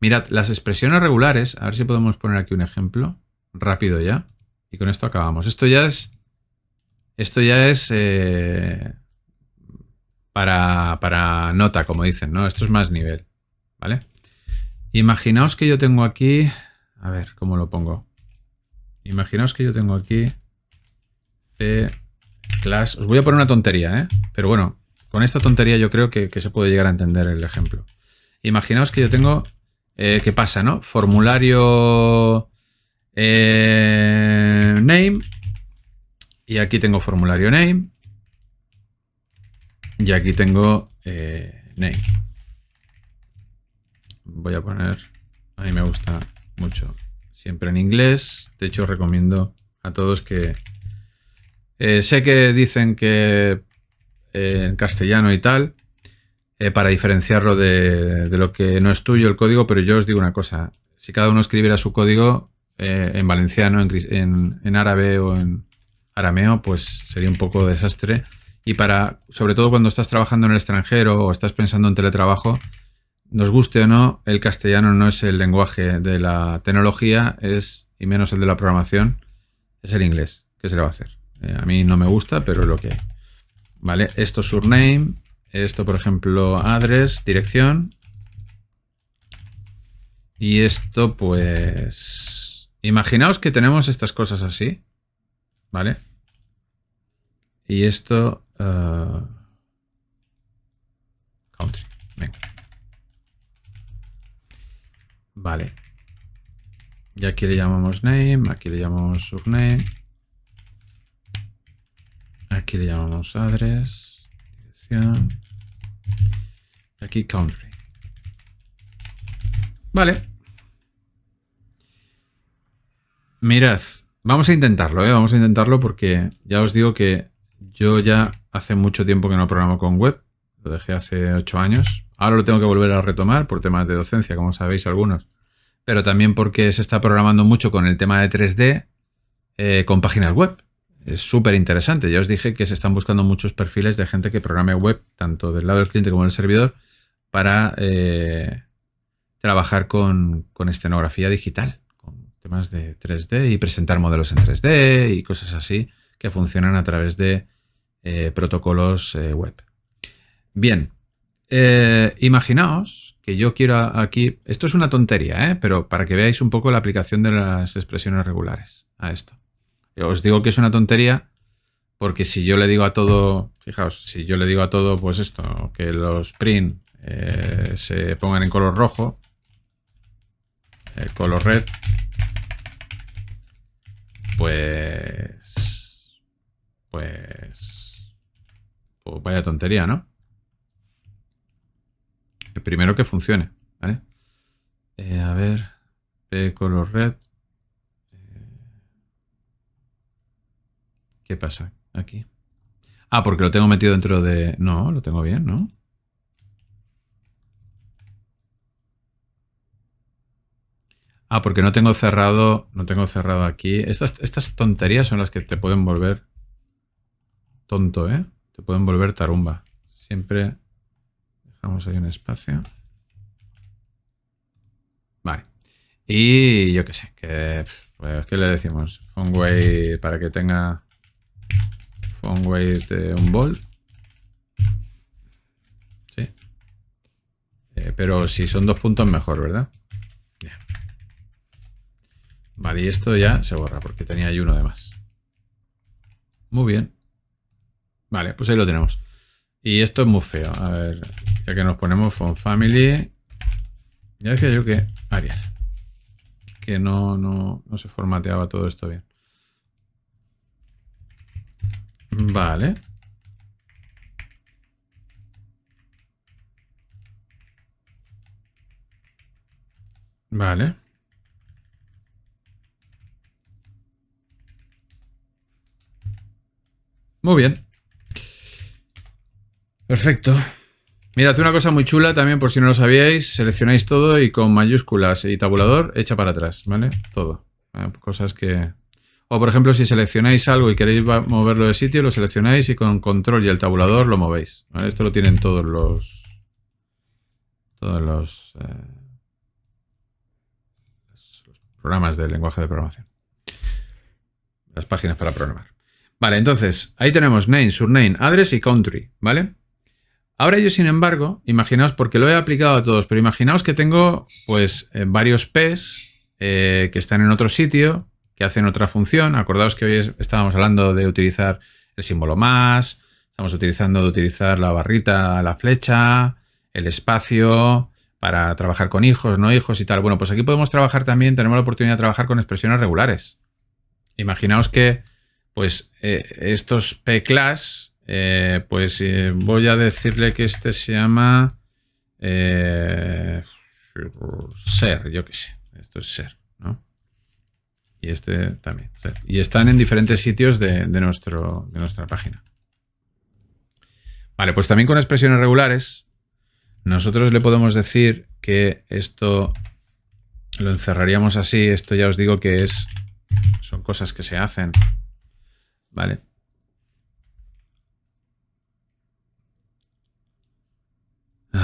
Mirad, las expresiones regulares, a ver si podemos poner aquí un ejemplo, rápido ya. Y con esto acabamos. Esto ya es... Esto ya es... Eh, para, para nota, como dicen, ¿no? Esto es más nivel, ¿vale? Imaginaos que yo tengo aquí, a ver, ¿cómo lo pongo? Imaginaos que yo tengo aquí class, os voy a poner una tontería, ¿eh? Pero bueno, con esta tontería yo creo que, se puede llegar a entender el ejemplo. Imaginaos que yo tengo, eh, ¿qué pasa, no? Formulario eh, name y aquí tengo formulario name y aquí tengo eh, name. Voy a poner, a mí me gusta mucho, siempre en inglés. De hecho, recomiendo a todos que... Eh, sé que dicen que eh, en castellano y tal, para diferenciarlo de, lo que no es tuyo el código, pero yo os digo una cosa. Si cada uno escribiera su código en valenciano, en árabe o en arameo, pues sería un poco desastre y para, sobre todo cuando estás trabajando en el extranjero o estás pensando en teletrabajo, nos guste o no, el castellano no es el lenguaje de la tecnología, es, y menos el de la programación, es el inglés. ¿Qué se le va a hacer? Eh, a mí no me gusta, pero es lo que hay. ¿Vale? Esto surname, esto por ejemplo address, dirección. Y esto pues... Imaginaos que tenemos estas cosas así, ¿vale? Y esto eh, country. Venga. Vale. Y aquí le llamamos name, aquí le llamamos surname, Aquí le llamamos address, Aquí country. Vale. Mirad, vamos a intentarlo, ¿eh? Vamos a intentarlo porque ya os digo que yo ya Hace mucho tiempo que no programo con web, lo dejé hace ocho años. Ahora lo tengo que volver a retomar por temas de docencia, como sabéis algunos. Pero también porque se está programando mucho con el tema de 3D eh, con páginas web. Es súper interesante. Ya os dije que se están buscando muchos perfiles de gente que programe web, tanto del lado del cliente como del servidor, para eh, trabajar con, con escenografía digital, con temas de 3D y presentar modelos en 3D y cosas así que funcionan a través de eh, protocolos eh, web. Bien, eh, imaginaos que yo quiero aquí, esto es una tontería, pero para que veáis un poco la aplicación de las expresiones regulares a esto. os digo que es una tontería porque si yo le digo a todo, fijaos, si yo le digo a todo, pues esto, que los print se pongan en color rojo, color red, pues pues pues vaya tontería, ¿no? El primero que funcione, ¿vale? Eh, a ver, P color red. Eh, ¿Qué pasa aquí? Ah, porque lo tengo metido dentro de... No, lo tengo bien, ¿no? Ah, porque no tengo cerrado, no tengo cerrado aquí. Estas, estas tonterías son las que te pueden volver tonto, ¿eh? pueden volver tarumba. Siempre dejamos ahí un espacio. Vale. Y yo qué sé, que, pues, le decimos? way para que tenga Fongway de un bol. Sí. Eh, pero si son dos puntos mejor, ¿verdad? Vale, y esto ya se borra porque tenía ahí uno de más. Muy bien. Vale, pues ahí lo tenemos. Y esto es muy feo. A ver, ya que nos ponemos Font Family. Ya decía yo que Arial. Que no, no, no se formateaba todo esto bien. Vale. Vale. Muy bien. Perfecto. Mirad, una cosa muy chula también, por si no lo sabíais, seleccionáis todo y con mayúsculas y tabulador echa para atrás, ¿vale? Todo. Ah, cosas que... O por ejemplo, si seleccionáis algo y queréis moverlo de sitio, lo seleccionáis y con control y el tabulador lo movéis. Esto lo tienen todos los... Todos los, eh, los programas de lenguaje de programación. Las páginas para programar. Vale, entonces, ahí tenemos name, surname, address y country, ¿vale? Ahora yo, sin embargo, imaginaos, porque lo he aplicado a todos, pero imaginaos que tengo pues eh, varios P's eh, que están en otro sitio, que hacen otra función. Acordaos que hoy estábamos hablando de utilizar el símbolo más, estamos utilizando de utilizar la barrita, la flecha, el espacio para trabajar con hijos, no hijos y tal. Bueno, pues aquí podemos trabajar también, tenemos la oportunidad de trabajar con expresiones regulares. Imaginaos que pues eh, estos P class eh, pues eh, voy a decirle que este se llama eh, ser, yo que sé. Esto es ser, ¿no? Y este también, Y están en diferentes sitios de, de nuestra página. Vale, pues también con expresiones regulares, nosotros le podemos decir que esto lo encerraríamos así. Esto ya os digo que es. Son cosas que se hacen. Vale.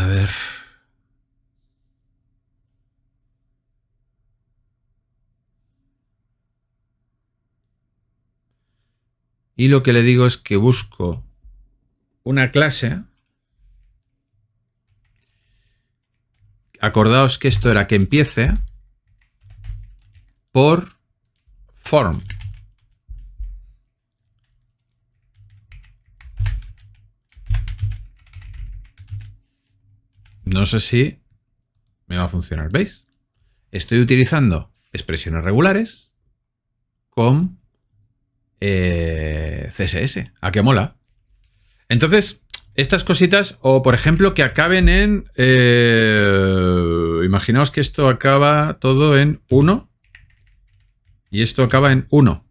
A ver. Y lo que le digo es que busco una clase. Acordaos que esto era que empiece por form. No sé si me va a funcionar. ¿Veis? Estoy utilizando expresiones regulares con eh, CSS. ¿A qué mola? Entonces, estas cositas, o por ejemplo, que acaben en... Eh, imaginaos que esto acaba todo en 1 y esto acaba en 1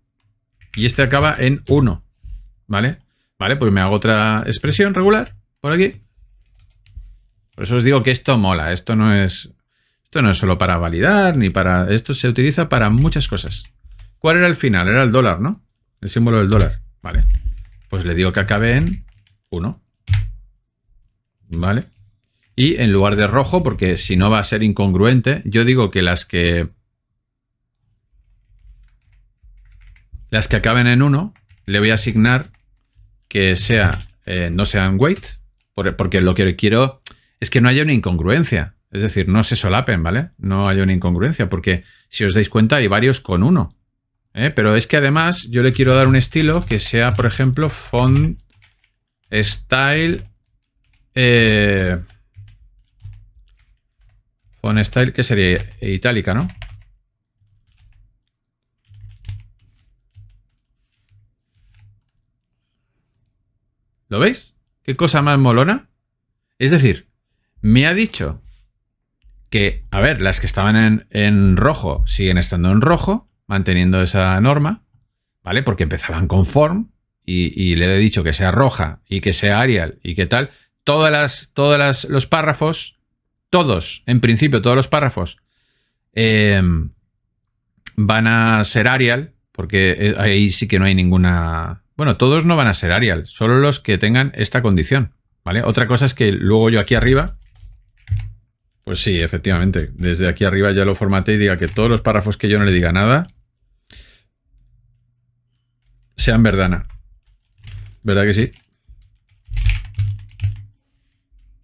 y este acaba en 1, ¿vale? Vale, pues me hago otra expresión regular por aquí por eso os digo que esto mola, esto no es, esto no es solo para validar, ni para... Esto se utiliza para muchas cosas. ¿Cuál era el final? Era el dólar, ¿no? El símbolo del dólar. Vale. Pues le digo que acabe en 1. ¿Vale? Y en lugar de rojo, porque si no va a ser incongruente, yo digo que las que... Las que acaben en 1, le voy a asignar que sea, eh, no sean weight, porque lo que quiero es que no haya una incongruencia. Es decir, no se solapen, ¿vale? No haya una incongruencia, porque si os dais cuenta hay varios con uno. ¿eh? Pero es que además yo le quiero dar un estilo que sea, por ejemplo, font style... Eh, font style que sería itálica, ¿no? ¿Lo veis? ¿Qué cosa más molona? Es decir, me ha dicho que, a ver, las que estaban en, rojo siguen estando en rojo, manteniendo esa norma, ¿vale? Porque empezaban con form y, le he dicho que sea roja y que sea Arial y que tal. Todas las, todas los párrafos, todos, en principio, todos los párrafos em, van a ser Arial, porque eh, ahí sí que no hay ninguna. Bueno, todos no van a ser Arial, solo los que tengan esta condición, ¿vale? Otra cosa es que luego yo aquí arriba pues sí, efectivamente. Desde aquí arriba ya lo formate y diga que todos los párrafos que yo no le diga nada sean verdana. ¿Verdad que sí?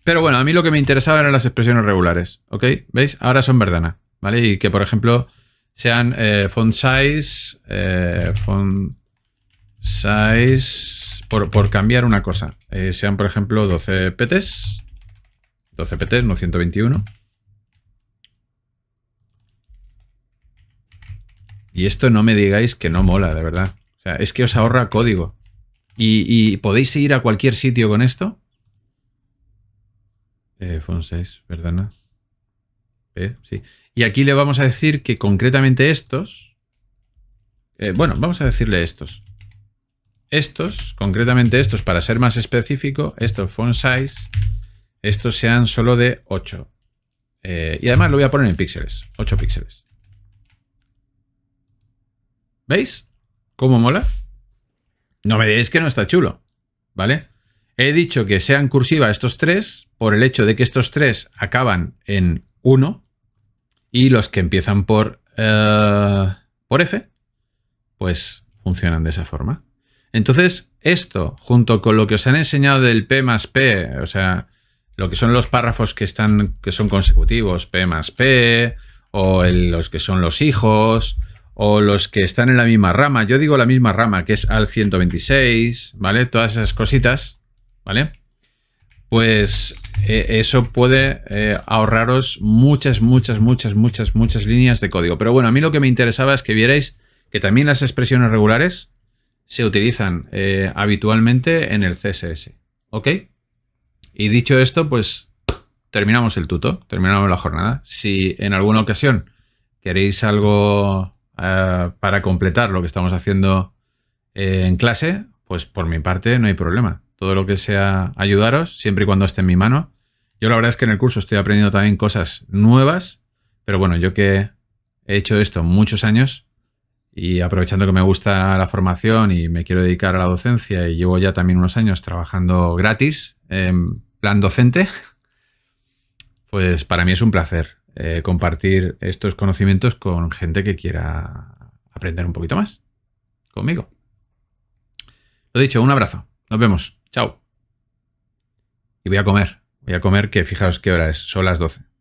Pero bueno, a mí lo que me interesaba eran las expresiones regulares, ¿ok? ¿Veis? Ahora son verdana, ¿vale? Y que, por ejemplo, sean eh, font size, eh, font size, por, cambiar una cosa. Eh, sean, por ejemplo, 12 petes 12 pt, no 121. Y esto no me digáis que no mola, de verdad. O sea, es que os ahorra código. ¿Y, podéis ir a cualquier sitio con esto? Font-size, eh, 6, perdona. sí. Y aquí le vamos a decir que concretamente estos... Eh, bueno, vamos a decirle estos. Estos, concretamente estos, para ser más específico, estos font size estos sean solo de 8. Eh, y además lo voy a poner en píxeles, 8 píxeles. ¿Veis? ¿Cómo mola? No me diréis que no está chulo, ¿vale? He dicho que sean cursiva estos tres por el hecho de que estos tres acaban en 1 y los que empiezan por, eh, por F, pues funcionan de esa forma. Entonces, esto, junto con lo que os han enseñado del P más P, o sea, lo que son los párrafos que están que son consecutivos, P más P, o los que son los hijos, o los que están en la misma rama. Yo digo la misma rama, que es al 126, ¿vale? Todas esas cositas, ¿vale? Pues eh, eso puede eh, ahorraros muchas, muchas, muchas, muchas, muchas líneas de código. Pero bueno, a mí lo que me interesaba es que vierais que también las expresiones regulares se utilizan eh, habitualmente en el CSS. ¿Ok? Y dicho esto, pues terminamos el tuto, terminamos la jornada. Si en alguna ocasión queréis algo eh, para completar lo que estamos haciendo eh, en clase, pues por mi parte no hay problema. Todo lo que sea ayudaros, siempre y cuando esté en mi mano. Yo la verdad es que en el curso estoy aprendiendo también cosas nuevas, pero bueno, yo que he hecho esto muchos años y aprovechando que me gusta la formación y me quiero dedicar a la docencia y llevo ya también unos años trabajando gratis Em, plan docente, pues para mí es un placer eh, compartir estos conocimientos con gente que quiera aprender un poquito más conmigo. Lo dicho, un abrazo. Nos vemos. Chao. Y voy a comer. Voy a comer que fijaos qué hora es. Son las 12.